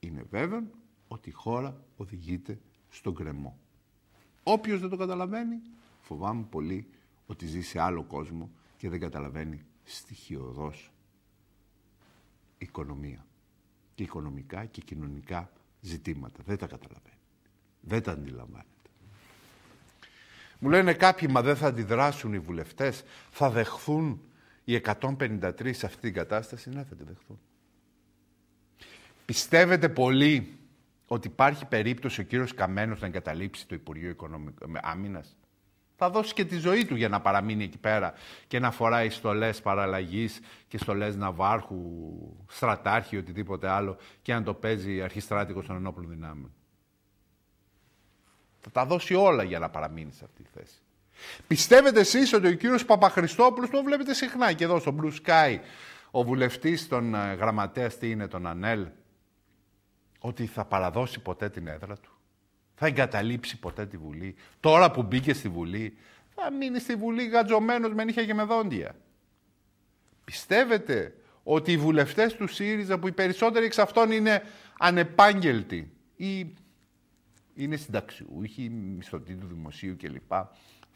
είναι βέβαιο ότι η χώρα οδηγείται στον κρεμό. Όποιος δεν το καταλαβαίνει, φοβάμαι πολύ ότι ζει σε άλλο κόσμο και δεν καταλαβαίνει στοιχειοδός οικονομία και οικονομικά και κοινωνικά ζητήματα. Δεν τα καταλαβαίνει. Δεν τα αντιλαμβάνει. Μου λένε κάποιοι, μα δεν θα αντιδράσουν οι βουλευτές, θα δεχθούν οι 153 σε αυτή την κατάσταση. Ναι, θα τη δεχθούν. Πιστεύετε πολύ ότι υπάρχει περίπτωση ο κύριος Καμένος να εγκαταλείψει το Υπουργείο Οικονομικών Άμυνας. Θα δώσει και τη ζωή του για να παραμείνει εκεί πέρα και να φοράει στολές παραλλαγής και στολές ναυάρχου, στρατάρχη, οτιδήποτε άλλο και να το παίζει αρχιστράτηγος των ενόπλων δυνάμεων. Θα τα δώσει όλα για να παραμείνει σε αυτή τη θέση. Πιστεύετε εσείς ότι ο κύριος Παπαχριστόπουλο το βλέπετε συχνά και εδώ στο Blue Sky, ο βουλευτής των ε, γραμματέας τι είναι, τον Ανέλ, ότι θα παραδώσει ποτέ την έδρα του. Θα εγκαταλείψει ποτέ τη Βουλή. Τώρα που μπήκε στη Βουλή, θα μείνει στη Βουλή γατζωμένος, με νύχια και με δόντια. Πιστεύετε ότι οι βουλευτές του ΣΥΡΙΖΑ, που οι περισσότεροι εξ αυτών είναι ανεπάγγελτοι ή είναι συνταξιούχοι, μισθωτοί του δημοσίου κλπ.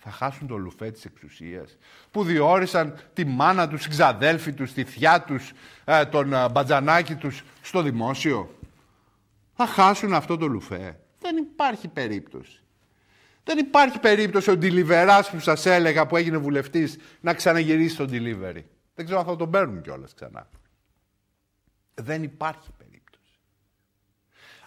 Θα χάσουν το λουφέ της εξουσίας που διόρισαν τη μάνα τους, την ξαδέλφη τους, τη θιά τους, ε, τον ε, μπατζανάκι τους στο δημόσιο. Θα χάσουν αυτό το λουφέ. Δεν υπάρχει περίπτωση. Δεν υπάρχει περίπτωση ο Deliverás που σας έλεγα που έγινε βουλευτής να ξαναγυρίσει στον delivery. Δεν ξέρω αν θα τον παίρνουν κιόλας ξανά. Δεν υπάρχει.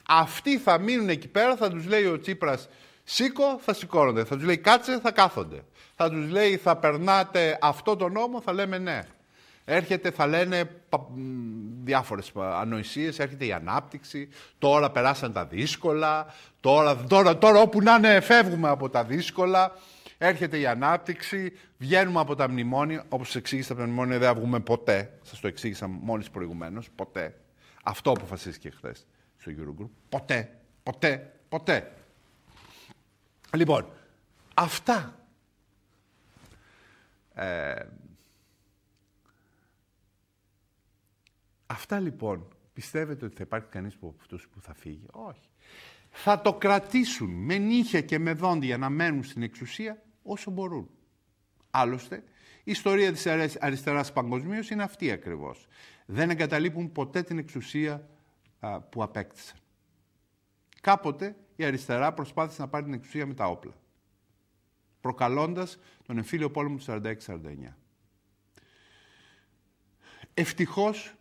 Αυτοί θα μείνουν εκεί πέρα, θα τους λέει ο Τσίπρας σήκω, θα σηκώνονται. Θα τους λέει κάτσε, θα κάθονται. Θα τους λέει θα περνάτε αυτό το νόμο, θα λέμε ναι. Έρχεται, θα λένε διάφορες ανοησίες, έρχεται η ανάπτυξη, τώρα περάσαν τα δύσκολα, τώρα, τώρα, τώρα όπου να είναι φεύγουμε από τα δύσκολα, έρχεται η ανάπτυξη, βγαίνουμε από τα μνημόνια, όπως σας εξήγησα από τα μνημόνια δεν θα βγούμε ποτέ, σας το εξήγησα μόλις προηγουμένως, ποτέ. Αυτό αποφασίστηκε χθες στο Eurogroup. Ποτέ, ποτέ, ποτέ. Λοιπόν, αυτά. Ε, αυτά λοιπόν, πιστεύετε ότι θα υπάρχει κανείς από αυτούς που θα φύγει. Όχι. Θα το κρατήσουν με νύχια και με δόντια να μένουν στην εξουσία όσο μπορούν. Άλλωστε, η ιστορία της αριστεράς παγκοσμίως είναι αυτή ακριβώς. Δεν εγκαταλείπουν ποτέ την εξουσία που απέκτησαν. Κάποτε η αριστερά προσπάθησε να πάρει την εξουσία με τα όπλα, προκαλώντας τον εμφύλιο πόλεμο του 46-49. Ευτυχώς,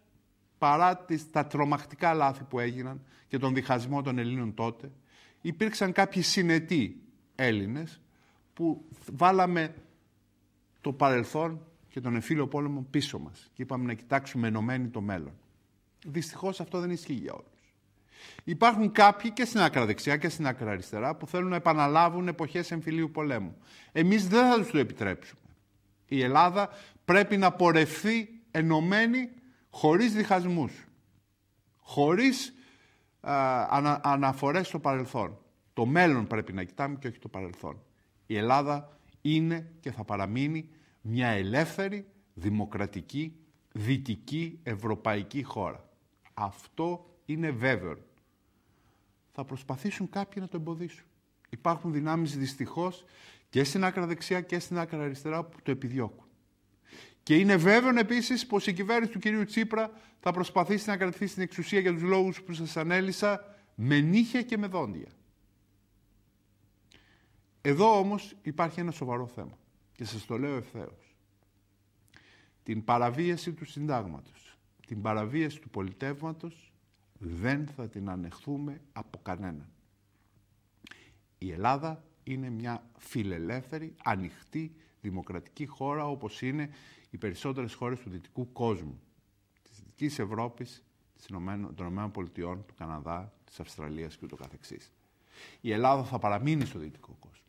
παρά τις, τα τρομακτικά λάθη που έγιναν και τον διχασμό των Ελλήνων τότε, υπήρξαν κάποιοι συνετοί Έλληνες που βάλαμε το παρελθόν και τον εμφύλιο πόλεμο πίσω μας και είπαμε να κοιτάξουμε ενωμένοι το μέλλον. Δυστυχώς αυτό δεν ισχύει για όλους. Υπάρχουν κάποιοι και στην ακραδεξιά και στην άκρα που θέλουν να επαναλάβουν εποχές εμφυλίου πολέμου. Εμείς δεν θα τους το επιτρέψουμε. Η Ελλάδα πρέπει να πορευθεί ενωμένη χωρίς διχασμούς. Χωρίς ανα, αναφορές στο παρελθόν. Το μέλλον πρέπει να κοιτάμε και όχι το παρελθόν. Η Ελλάδα είναι και θα παραμείνει μια ελεύθερη, δημοκρατική, δυτική, ευρωπαϊκή χώρα. Αυτό είναι βέβαιο. Θα προσπαθήσουν κάποιοι να το εμποδίσουν. Υπάρχουν δυνάμεις δυστυχώς και στην άκρα δεξιά και στην άκρα αριστερά που το επιδιώκουν. Και είναι βέβαιο επίσης πως η κυβέρνηση του κυρίου Τσίπρα θα προσπαθήσει να κρατηθεί στην εξουσία για τους λόγους που σας ανέλησα με νύχια και με δόντια. Εδώ όμως υπάρχει ένα σοβαρό θέμα και σας το λέω ευθέως. Την παραβίαση του συντάγματος την παραβίαση του πολιτεύματος δεν θα την ανεχθούμε από κανέναν. Η Ελλάδα είναι μια φιλελεύθερη, ανοιχτή, δημοκρατική χώρα όπως είναι οι περισσότερες χώρες του δυτικού κόσμου, της Δυτικής Ευρώπης, των ΗΠΑ, του Καναδά, της Αυστραλίας και ούτω καθεξής. Η Ελλάδα θα παραμείνει στο δυτικό κόσμο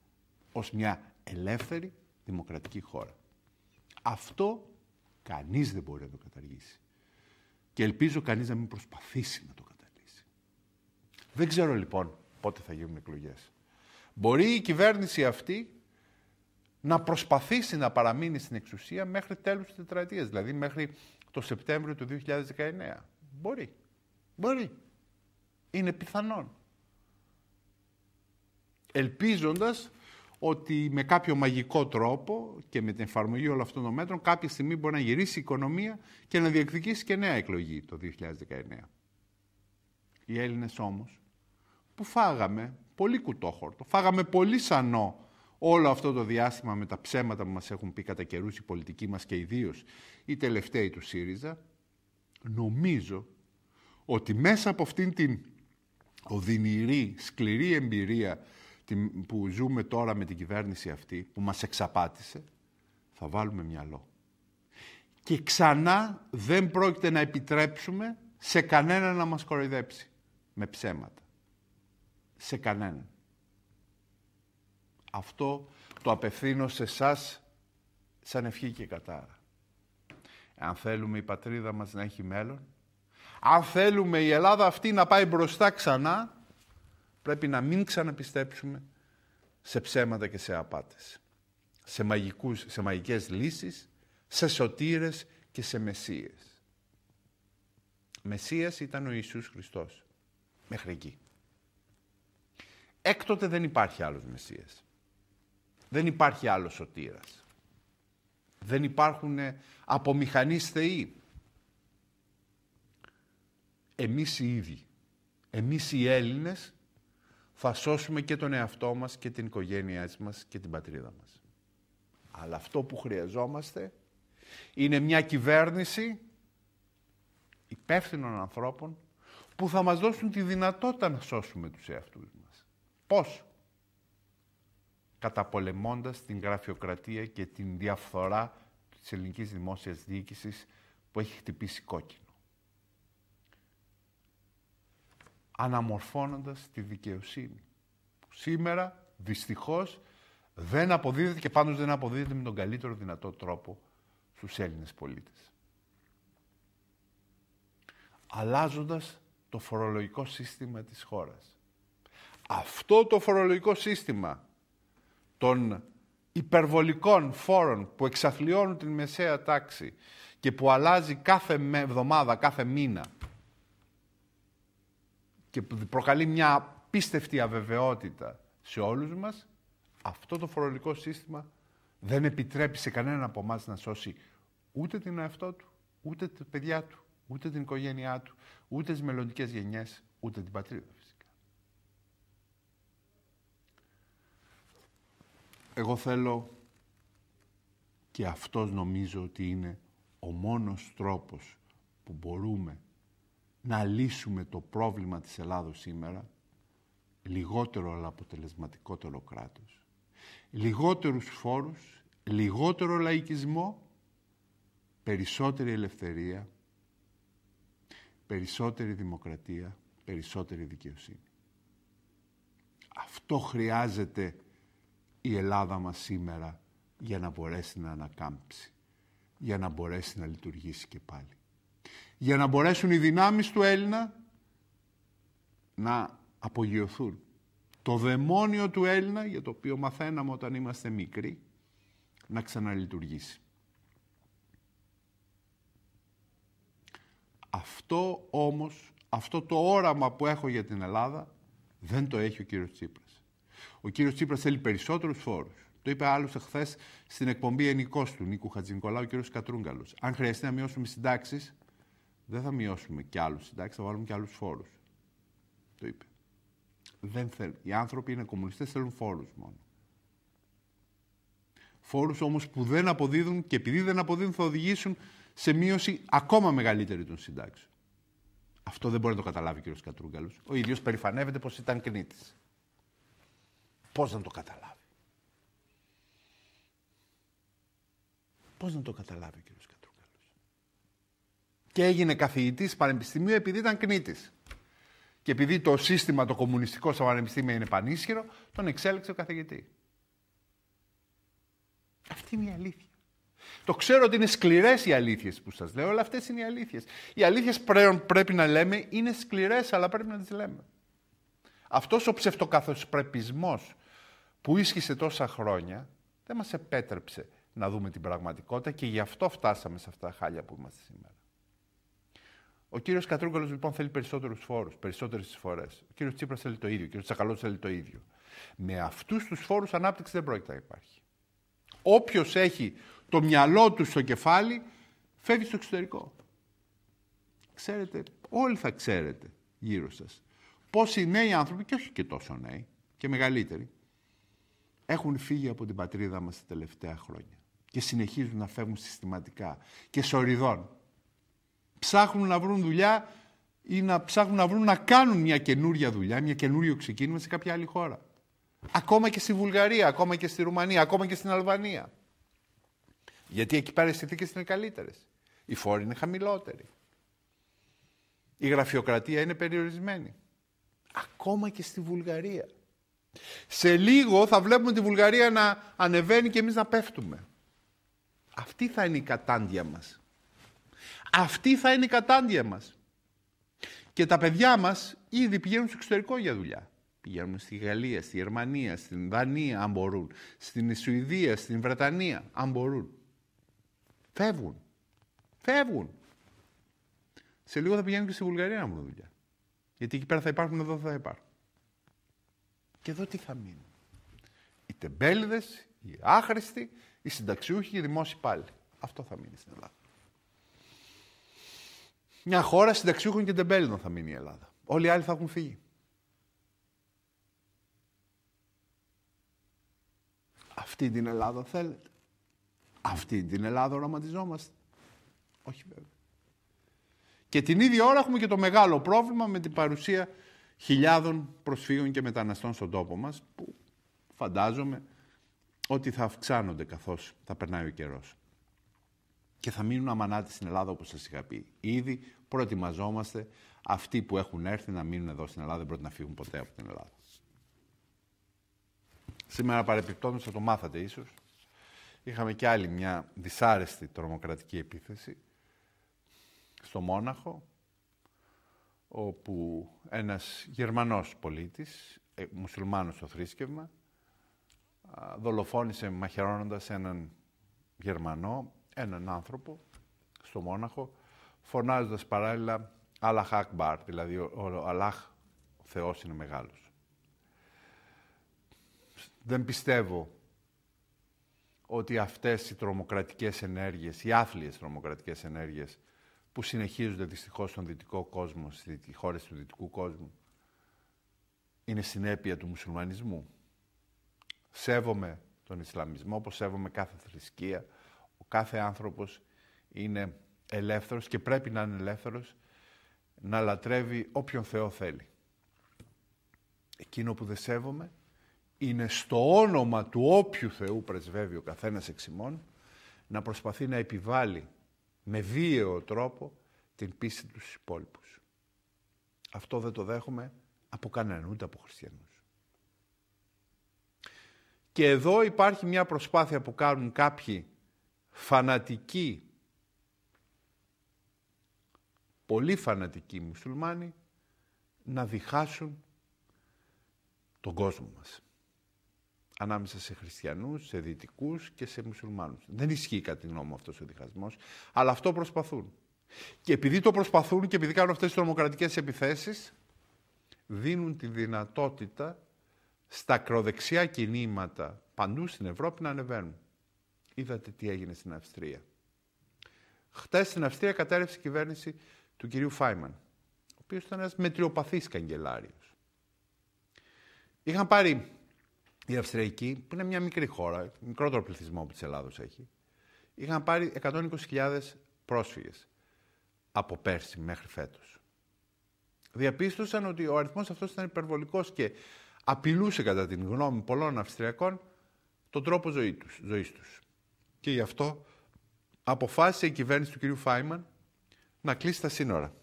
ως μια ελεύθερη δημοκρατική χώρα. Αυτό κανείς δεν μπορεί να το καταργήσει. Και ελπίζω κανείς να μην προσπαθήσει να το καταλύσει. Δεν ξέρω λοιπόν πότε θα γίνουν εκλογές. Μπορεί η κυβέρνηση αυτή να προσπαθήσει να παραμείνει στην εξουσία μέχρι τέλους της τετραετίας, δηλαδή μέχρι το Σεπτέμβριο του 2019. Μπορεί. Μπορεί. Είναι πιθανόν. Ελπίζοντας ότι με κάποιο μαγικό τρόπο και με την εφαρμογή όλων αυτών των μέτρων κάποια στιγμή μπορεί να γυρίσει η οικονομία και να διεκδικήσει και νέα εκλογή το 2019. Οι Έλληνες όμως που φάγαμε πολύ κουτόχορτο, φάγαμε πολύ σανό όλο αυτό το διάστημα με τα ψέματα που μας έχουν πει κατά καιρούς οι πολιτικοί μας και ιδίως οι τελευταίοι του ΣΥΡΙΖΑ, νομίζω ότι μέσα από αυτήν την οδυνηρή, σκληρή εμπειρία που ζούμε τώρα με την κυβέρνηση αυτή, που μας εξαπάτησε, θα βάλουμε μυαλό. Και ξανά δεν πρόκειται να επιτρέψουμε σε κανένα να μας κοροϊδέψει με ψέματα. Σε κανέναν. Αυτό το απευθύνω σε εσάς σαν ευχή και κατάρα. Αν θέλουμε η πατρίδα μας να έχει μέλλον, αν θέλουμε η Ελλάδα αυτή να πάει μπροστά ξανά, πρέπει να μην ξαναπιστέψουμε σε ψέματα και σε απάτες, σε, μαγικούς, σε μαγικές λύσεις, σε σωτήρες και σε μεσίες. Μεσίας ήταν ο Ιησούς Χριστός, μέχρι εκεί. Έκτοτε δεν υπάρχει άλλος Μεσσίας. Δεν υπάρχει άλλος σωτήρας. Δεν υπάρχουν απομηχανείς θεοί. Εμείς οι ίδιοι, εμείς οι Έλληνες θα σώσουμε και τον εαυτό μας και την οικογένειά μας και την πατρίδα μας. Αλλά αυτό που χρειαζόμαστε είναι μια κυβέρνηση υπεύθυνων ανθρώπων που θα μας δώσουν τη δυνατότητα να σώσουμε τους εαυτούς μας. Πώς? Καταπολεμώντας την γραφειοκρατία και την διαφθορά της ελληνικής δημόσιας διοίκησης που έχει χτυπήσει κόκκινο. αναμορφώνοντας τη δικαιοσύνη. Σήμερα, δυστυχώς, δεν αποδίδεται και πάντως δεν αποδίδεται με τον καλύτερο δυνατό τρόπο στους Έλληνες πολίτες. Αλλάζοντας το φορολογικό σύστημα της χώρας. Αυτό το φορολογικό σύστημα των υπερβολικών φόρων που εξαθλειώνουν την μεσαία τάξη και που αλλάζει κάθε εβδομάδα, κάθε μήνα, και προκαλεί μια απίστευτη αβεβαιότητα σε όλους μας, αυτό το φορολογικό σύστημα δεν επιτρέπει σε κανέναν από εμά να σώσει ούτε την εαυτό του, ούτε τα παιδιά του, ούτε την οικογένειά του, ούτε τις μελλοντικές γενιές, ούτε την πατρίδα φυσικά. Εγώ θέλω και αυτός νομίζω ότι είναι ο μόνος τρόπος που μπορούμε να λύσουμε το πρόβλημα της Ελλάδος σήμερα, λιγότερο αλλά αποτελεσματικότερο κράτος, λιγότερους φόρους, λιγότερο λαϊκισμό, περισσότερη ελευθερία, περισσότερη δημοκρατία, περισσότερη δικαιοσύνη. Αυτό χρειάζεται η Ελλάδα μας σήμερα για να μπορέσει να ανακάμψει, για να μπορέσει να λειτουργήσει και πάλι για να μπορέσουν οι δυνάμεις του Έλληνα να απογειωθούν. Το δαιμόνιο του Έλληνα, για το οποίο μαθαίναμε όταν είμαστε μικροί, να ξαναλειτουργήσει. Αυτό όμως, αυτό το όραμα που έχω για την Ελλάδα, δεν το έχει ο κύριος Τσίπρας. Ο κύριος Τσίπρας θέλει περισσότερους φόρους. Το είπε άλλωστε χθες στην εκπομπή ενικός του Νίκου Χατζηνικολάου, ο κύριος Κατρούγκαλος. Αν χρειαστεί να μειώσουμε συντάξεις, δεν θα μειώσουμε κι άλλους συντάξεις, θα βάλουμε κι άλλους φόρους. Το είπε. Δεν θέλει. οι άνθρωποι είναι κομμουνιστές, θέλουν φόρους μόνο. Φόρους όμως που δεν αποδίδουν και επειδή δεν αποδίδουν θα οδηγήσουν σε μείωση ακόμα μεγαλύτερη των συντάξεων. Αυτό δεν μπορεί να το καταλάβει ο κ. Κατρούγκαλος. Ο ίδιος περηφανεύεται πως ήταν κνήτης. Πώς να το καταλάβει. Πώς να το καταλάβει ο κ και έγινε καθηγητής πανεπιστημίου επειδή ήταν κνήτης. Και επειδή το σύστημα το κομμουνιστικό στα πανεπιστήμια είναι πανίσχυρο, τον εξέλεξε ο καθηγητής. Αυτή είναι η αλήθεια. Το ξέρω ότι είναι σκληρές οι αλήθειες που σας λέω, αλλά αυτές είναι οι αλήθειες. Οι αλήθειες πρέπει να λέμε είναι σκληρές, αλλά πρέπει να τις λέμε. Αυτός ο ψευτοκαθοσπρεπισμός που ίσχυσε τόσα χρόνια δεν μας επέτρεψε να δούμε την πραγματικότητα και γι' αυτό φτάσαμε σε αυτά τα χάλια που είμαστε σήμερα. Ο κύριος Κατρούγκαλος λοιπόν θέλει περισσότερους φόρους, περισσότερες εισφορές. Ο κύριος Τσίπρας θέλει το ίδιο. Ο κύριος Τσακαλό θέλει το ίδιο. Με αυτούς τους φόρους ανάπτυξης δεν πρόκειται να υπάρχει. Όποιος έχει το μυαλό του στο κεφάλι, φεύγει στο εξωτερικό. Ξέρετε, όλοι θα ξέρετε γύρω σας πόσοι νέοι άνθρωποι, και όχι και τόσο νέοι, και μεγαλύτεροι, έχουν φύγει από την πατρίδα μας τα τελευταία χρόνια και συνεχίζουν να φεύγουν συστηματικά και σοριδών ψάχνουν να βρουν δουλειά ή να ψάχνουν να βρουν να κάνουν μια καινούρια δουλειά, μια καινούριο ξεκίνημα σε κάποια άλλη χώρα. Ακόμα και στη Βουλγαρία, ακόμα και στη Ρουμανία, ακόμα και στην Αλβανία. Γιατί εκεί πέρα οι συνθήκες είναι καλύτερες. Οι φόροι είναι χαμηλότεροι. Η γραφειοκρατία είναι περιορισμένη. Ακόμα και στη Βουλγαρία. Σε λίγο θα βλέπουμε τη Βουλγαρία να ανεβαίνει και εμείς να πέφτουμε. Αυτή θα είναι η κατάντια μας. Αυτή θα είναι η κατάντια μας. Και τα παιδιά μας ήδη πηγαίνουν στο εξωτερικό για δουλειά. Πηγαίνουν στη Γαλλία, στη Γερμανία, στην Δανία, αν μπορούν. Στην Σουηδία, στην Βρετανία, αν μπορούν. Φεύγουν. Φεύγουν. Σε λίγο θα πηγαίνουν και στη Βουλγαρία να βρουν δουλειά. Γιατί εκεί πέρα θα υπάρχουν, εδώ θα υπάρχουν. Και εδώ τι θα μείνουν. Οι τεμπέλδες, οι άχρηστοι, οι συνταξιούχοι και οι δημόσιοι πάλι. Αυτό θα μείνει στην Ελλάδα. Μια χώρα συνταξιούχων και τεμπέλινων θα μείνει η Ελλάδα. Όλοι οι άλλοι θα έχουν φύγει. Αυτή την Ελλάδα θέλετε. Αυτή την Ελλάδα οραματιζόμαστε. Όχι βέβαια. Και την ίδια ώρα έχουμε και το μεγάλο πρόβλημα με την παρουσία χιλιάδων προσφύγων και μεταναστών στον τόπο μας, που φαντάζομαι ότι θα αυξάνονται καθώς θα περνάει ο καιρός και θα μείνουν αμανάτε στην Ελλάδα όπως σας είχα πει. Ήδη προετοιμαζόμαστε αυτοί που έχουν έρθει να μείνουν εδώ στην Ελλάδα, δεν πρέπει να φύγουν ποτέ από την Ελλάδα. Σήμερα παρεπιπτόντως, θα το μάθατε ίσως. Είχαμε και άλλη μια δυσάρεστη τρομοκρατική επίθεση στο Μόναχο, όπου ένας Γερμανός πολίτης, ε, μουσουλμάνος στο θρήσκευμα, δολοφόνησε μαχαιρώνοντας έναν Γερμανό έναν άνθρωπο στο Μόναχο, φωνάζοντας παράλληλα Αλάχ Ακμπάρ, δηλαδή ο Αλάχ ο Θεός είναι μεγάλος. Δεν πιστεύω ότι αυτές οι τρομοκρατικές ενέργειες, οι άθλιες τρομοκρατικές ενέργειες που συνεχίζονται δυστυχώς στον δυτικό κόσμο, στις χώρες του δυτικού κόσμου, είναι συνέπεια του μουσουλμανισμού. Σέβομαι τον Ισλαμισμό, όπως σέβομαι κάθε θρησκεία, κάθε άνθρωπος είναι ελεύθερος και πρέπει να είναι ελεύθερος να λατρεύει όποιον Θεό θέλει. Εκείνο που δεν σέβομαι είναι στο όνομα του όποιου Θεού πρεσβεύει ο καθένας εξ ημών, να προσπαθεί να επιβάλλει με βίαιο τρόπο την πίστη τους υπόλοιπους. Αυτό δεν το δέχομαι από κανέναν, ούτε από χριστιανούς. Και εδώ υπάρχει μια προσπάθεια που κάνουν κάποιοι φανατικοί, πολύ φανατικοί μουσουλμάνοι να διχάσουν τον κόσμο μας. Ανάμεσα σε χριστιανούς, σε δυτικούς και σε μουσουλμάνους. Δεν ισχύει κατά τη γνώμη αυτός ο διχασμός, αλλά αυτό προσπαθούν. Και επειδή το προσπαθούν και επειδή κάνουν αυτές τις τρομοκρατικές επιθέσεις, δίνουν τη δυνατότητα στα ακροδεξιά κινήματα παντού στην Ευρώπη να ανεβαίνουν. Είδατε τι έγινε στην Αυστρία. Χτες στην Αυστρία κατέρευσε η κυβέρνηση του κυρίου Φάιμαν, ο οποίος ήταν ένας μετριοπαθής καγκελάριος. Είχαν πάρει οι Αυστριακοί, που είναι μια μικρή χώρα, μικρότερο πληθυσμό από της Ελλάδος έχει, είχαν πάρει 120.000 πρόσφυγες από πέρσι μέχρι φέτος. Διαπίστωσαν ότι ο αριθμός αυτός ήταν υπερβολικός και απειλούσε κατά την γνώμη πολλών Αυστριακών τον τρόπο ζωή τους, ζωής τους. Και γι' αυτό αποφάσισε η κυβέρνηση του κυρίου Φάιμαν να κλείσει τα σύνορα.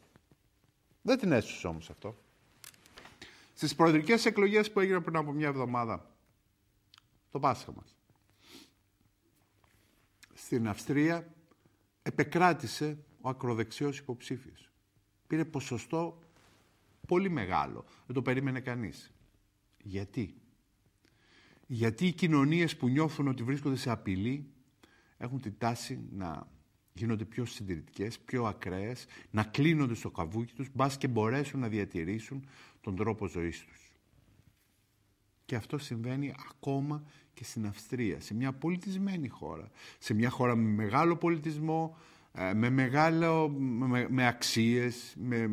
Δεν την έσωσε όμως αυτό. Στις προεδρικές εκλογές που έγιναν πριν από μια εβδομάδα, το Πάσχα μας, στην Αυστρία επεκράτησε ο ακροδεξιός υποψήφιος. Πήρε ποσοστό πολύ μεγάλο. Δεν το περίμενε κανείς. Γιατί. Γιατί οι κοινωνίες που νιώθουν ότι βρίσκονται σε απειλή έχουν την τάση να γίνονται πιο συντηρητικές, πιο ακραίες, να κλείνονται στο καβούκι τους, μπας και μπορέσουν να διατηρήσουν τον τρόπο ζωής τους. Και αυτό συμβαίνει ακόμα και στην Αυστρία, σε μια πολιτισμένη χώρα. Σε μια χώρα με μεγάλο πολιτισμό, ε, με, μεγάλο, με, αξίες, με,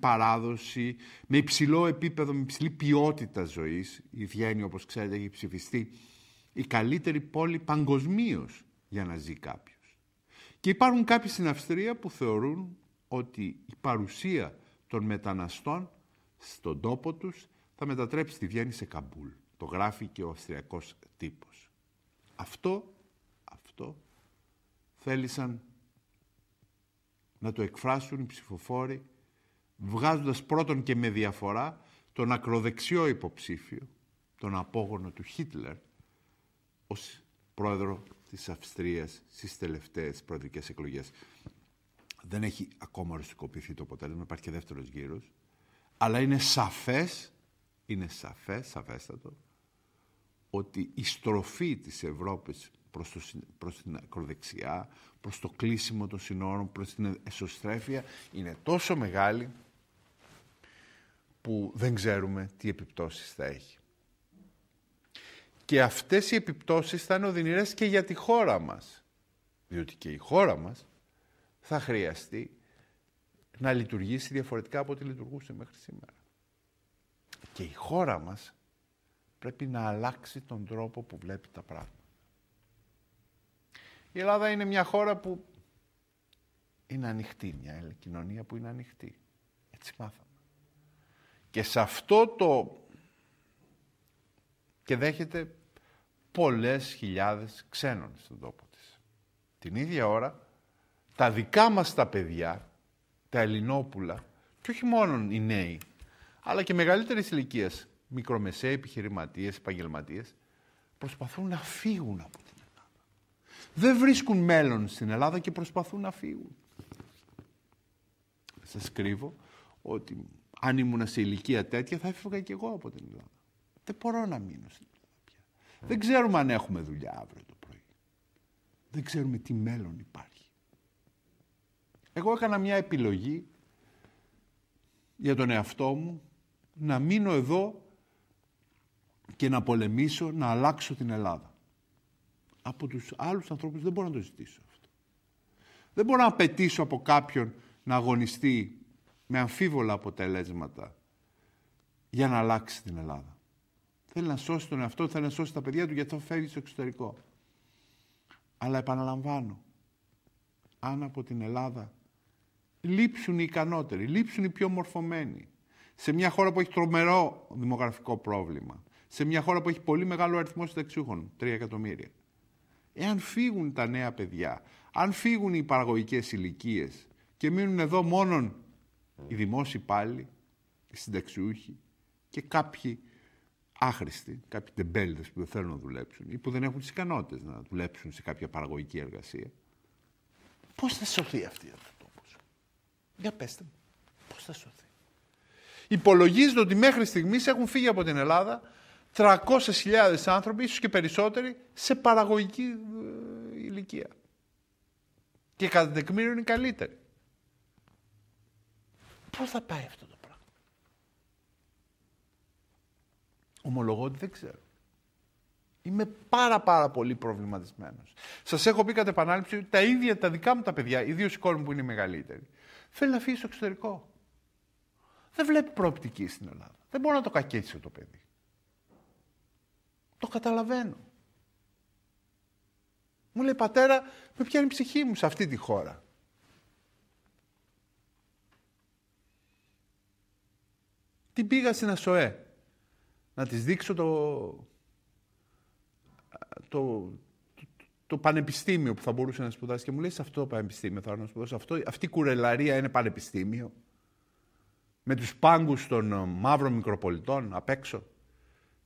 παράδοση, με υψηλό επίπεδο, με υψηλή ποιότητα ζωής. Η Βιέννη, όπως ξέρετε, έχει ψηφιστεί η καλύτερη πόλη παγκοσμίως για να ζει κάποιος. Και υπάρχουν κάποιοι στην Αυστρία που θεωρούν ότι η παρουσία των μεταναστών στον τόπο τους θα μετατρέψει τη Βιέννη σε Καμπούλ. Το γράφει και ο αυστριακός τύπος. Αυτό, αυτό θέλησαν να το εκφράσουν οι ψηφοφόροι βγάζοντας πρώτον και με διαφορά τον ακροδεξιό υποψήφιο, τον απόγονο του Χίτλερ, ως πρόεδρο της Αυστρίας στις τελευταίες προεδρικές εκλογές. Δεν έχει ακόμα οριστικοποιηθεί το αποτέλεσμα, υπάρχει και δεύτερος γύρος. Αλλά είναι σαφές, είναι σαφές, σαφέστατο, ότι η στροφή της Ευρώπης προς, προς την ακροδεξιά, προς το κλείσιμο των συνόρων, προς την εσωστρέφεια, είναι τόσο μεγάλη που δεν ξέρουμε τι επιπτώσεις θα έχει. Και αυτές οι επιπτώσεις θα είναι οδυνηρές και για τη χώρα μας. Διότι και η χώρα μας θα χρειαστεί να λειτουργήσει διαφορετικά από ό,τι λειτουργούσε μέχρι σήμερα. Και η χώρα μας πρέπει να αλλάξει τον τρόπο που βλέπει τα πράγματα. Η Ελλάδα είναι μια χώρα που είναι ανοιχτή, μια κοινωνία που είναι ανοιχτή. Έτσι μάθαμε. Και σε αυτό το... και δέχεται πολλές χιλιάδες ξένων στον τόπο της. Την ίδια ώρα, τα δικά μας τα παιδιά, τα ελληνόπουλα, και όχι μόνο οι νέοι, αλλά και μεγαλύτερες ηλικίες, μικρομεσαίοι επιχειρηματίες, επαγγελματίες, προσπαθούν να φύγουν από την Ελλάδα. Δεν βρίσκουν μέλλον στην Ελλάδα και προσπαθούν να φύγουν. Σας κρύβω ότι αν ήμουν σε ηλικία τέτοια θα έφυγα και εγώ από την Ελλάδα. Δεν μπορώ να μείνω στην Ελλάδα. Δεν ξέρουμε αν έχουμε δουλειά αύριο το πρωί. Δεν ξέρουμε τι μέλλον υπάρχει. Εγώ έκανα μια επιλογή για τον εαυτό μου να μείνω εδώ και να πολεμήσω, να αλλάξω την Ελλάδα. Από τους άλλους ανθρώπους δεν μπορώ να το ζητήσω αυτό. Δεν μπορώ να απαιτήσω από κάποιον να αγωνιστεί με αμφίβολα αποτελέσματα για να αλλάξει την Ελλάδα. Θέλει να σώσει τον εαυτό θέλει να σώσει τα παιδιά του, γιατί αυτό φεύγει στο εξωτερικό. Αλλά επαναλαμβάνω, αν από την Ελλάδα λείψουν οι ικανότεροι, λείψουν οι πιο μορφωμένοι, σε μια χώρα που έχει τρομερό δημογραφικό πρόβλημα, σε μια χώρα που έχει πολύ μεγάλο αριθμό συνταξιούχων, 3 εκατομμύρια. Εάν φύγουν τα νέα παιδιά, αν φύγουν οι παραγωγικές ηλικίες και μείνουν εδώ μόνον οι δημόσιοι πάλι, οι συνταξιούχοι και κάποιοι άχρηστοι, κάποιοι τεμπέλδε που δεν θέλουν να δουλέψουν ή που δεν έχουν τις ικανότητες να δουλέψουν σε κάποια παραγωγική εργασία. Πώς θα σωθεί αυτή η τόπο. Για πετε μου, πώς θα σωθεί. Υπολογίζεται ότι μέχρι στιγμής έχουν φύγει από την Ελλάδα 300.000 άνθρωποι, ίσως και περισσότεροι, σε παραγωγική ε, ηλικία. Και κατά τεκμήριο είναι καλύτεροι. Πώ θα πάει αυτό το ομολογώ ότι δεν ξέρω. Είμαι πάρα πάρα πολύ προβληματισμένος. Σας έχω πει κατά επανάληψη τα ίδια τα δικά μου τα παιδιά, ιδίω η κόρη μου που είναι μεγαλύτερη, θέλει να φύγει στο εξωτερικό. Δεν βλέπει προοπτική στην Ελλάδα. Δεν μπορώ να το κακέτσω το παιδί. Το καταλαβαίνω. Μου λέει πατέρα, με πιάνει η ψυχή μου σε αυτή τη χώρα. Την πήγα στην ΑΣΟΕ να τις δείξω το, το, το, πανεπιστήμιο που θα μπορούσε να σπουδάσει και μου λέει σε αυτό το πανεπιστήμιο θα να σπουδάσω. Αυτό, αυτή η κουρελαρία είναι πανεπιστήμιο. Με τους πάγκους των ε, μαύρων μικροπολιτών απ' έξω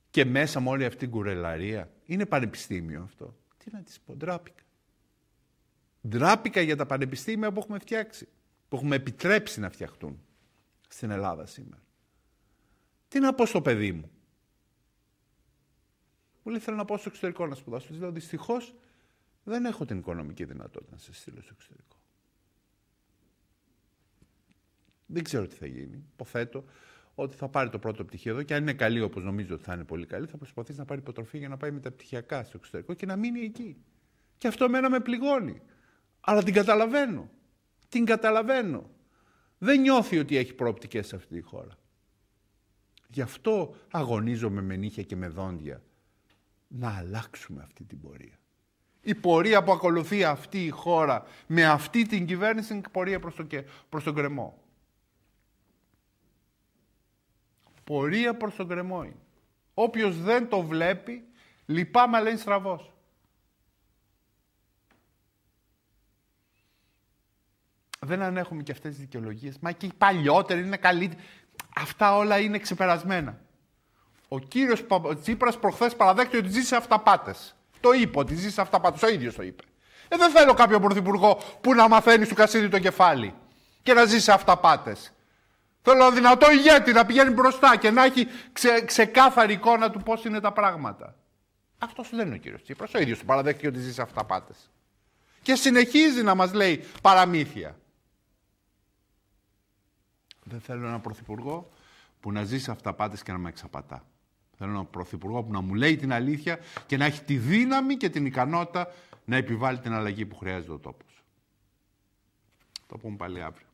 και μέσα με όλη αυτή την κουρελαρία. Είναι πανεπιστήμιο αυτό. Τι να της πω, ντράπηκα. Ντράπηκα για τα πανεπιστήμια που έχουμε φτιάξει, που έχουμε επιτρέψει να φτιαχτούν στην Ελλάδα σήμερα. Τι να πω στο παιδί μου. Μου λέει θέλω να πάω στο εξωτερικό να σπουδάσω. Τη λέω δυστυχώς δεν έχω την οικονομική δυνατότητα να σε στείλω στο εξωτερικό. Δεν ξέρω τι θα γίνει. Υποθέτω ότι θα πάρει το πρώτο πτυχίο εδώ και αν είναι καλή όπως νομίζω ότι θα είναι πολύ καλή, θα προσπαθήσει να πάρει υποτροφή για να πάει μεταπτυχιακά στο εξωτερικό και να μείνει εκεί. Και αυτό μένα με πληγώνει. Αλλά την καταλαβαίνω. Την καταλαβαίνω. Δεν νιώθει ότι έχει πρόπτικες σε αυτή τη χώρα. Γι' αυτό αγωνίζομαι με νύχια και με δόντια να αλλάξουμε αυτή την πορεία. Η πορεία που ακολουθεί αυτή η χώρα με αυτή την κυβέρνηση είναι πορεία προς, το, τον κρεμό. Πορεία προς τον κρεμό είναι. Όποιος δεν το βλέπει, λυπάμαι αλλά είναι στραβός. Δεν ανέχουμε και αυτές τις δικαιολογίες. Μα και οι παλιότεροι είναι καλύτεροι. Αυτά όλα είναι ξεπερασμένα. Ο κύριος Τσίπρας προχθές παραδέχτηκε ότι ζει σε αυταπάτες. Το είπε ότι ζει σε αυταπάτες. Ο ίδιος το είπε. Ε, δεν θέλω κάποιο πρωθυπουργό που να μαθαίνει στο κασίδι το κεφάλι και να ζει σε αυταπάτες. Θέλω ένα δυνατό ηγέτη να πηγαίνει μπροστά και να έχει ξε, ξεκάθαρη εικόνα του πώς είναι τα πράγματα. Αυτός δεν είναι ο κύριος Τσίπρας. Ο ίδιος του παραδέχτηκε ότι ζει σε αυταπάτες. Και συνεχίζει να μας λέει παραμύθια. Δεν θέλω έναν πρωθυπουργό που να ζει σε αυταπάτες και να με εξαπατά. Θέλω έναν πρωθυπουργό που να μου λέει την αλήθεια και να έχει τη δύναμη και την ικανότητα να επιβάλλει την αλλαγή που χρειάζεται ο τόπος. Το πούμε πάλι αύριο.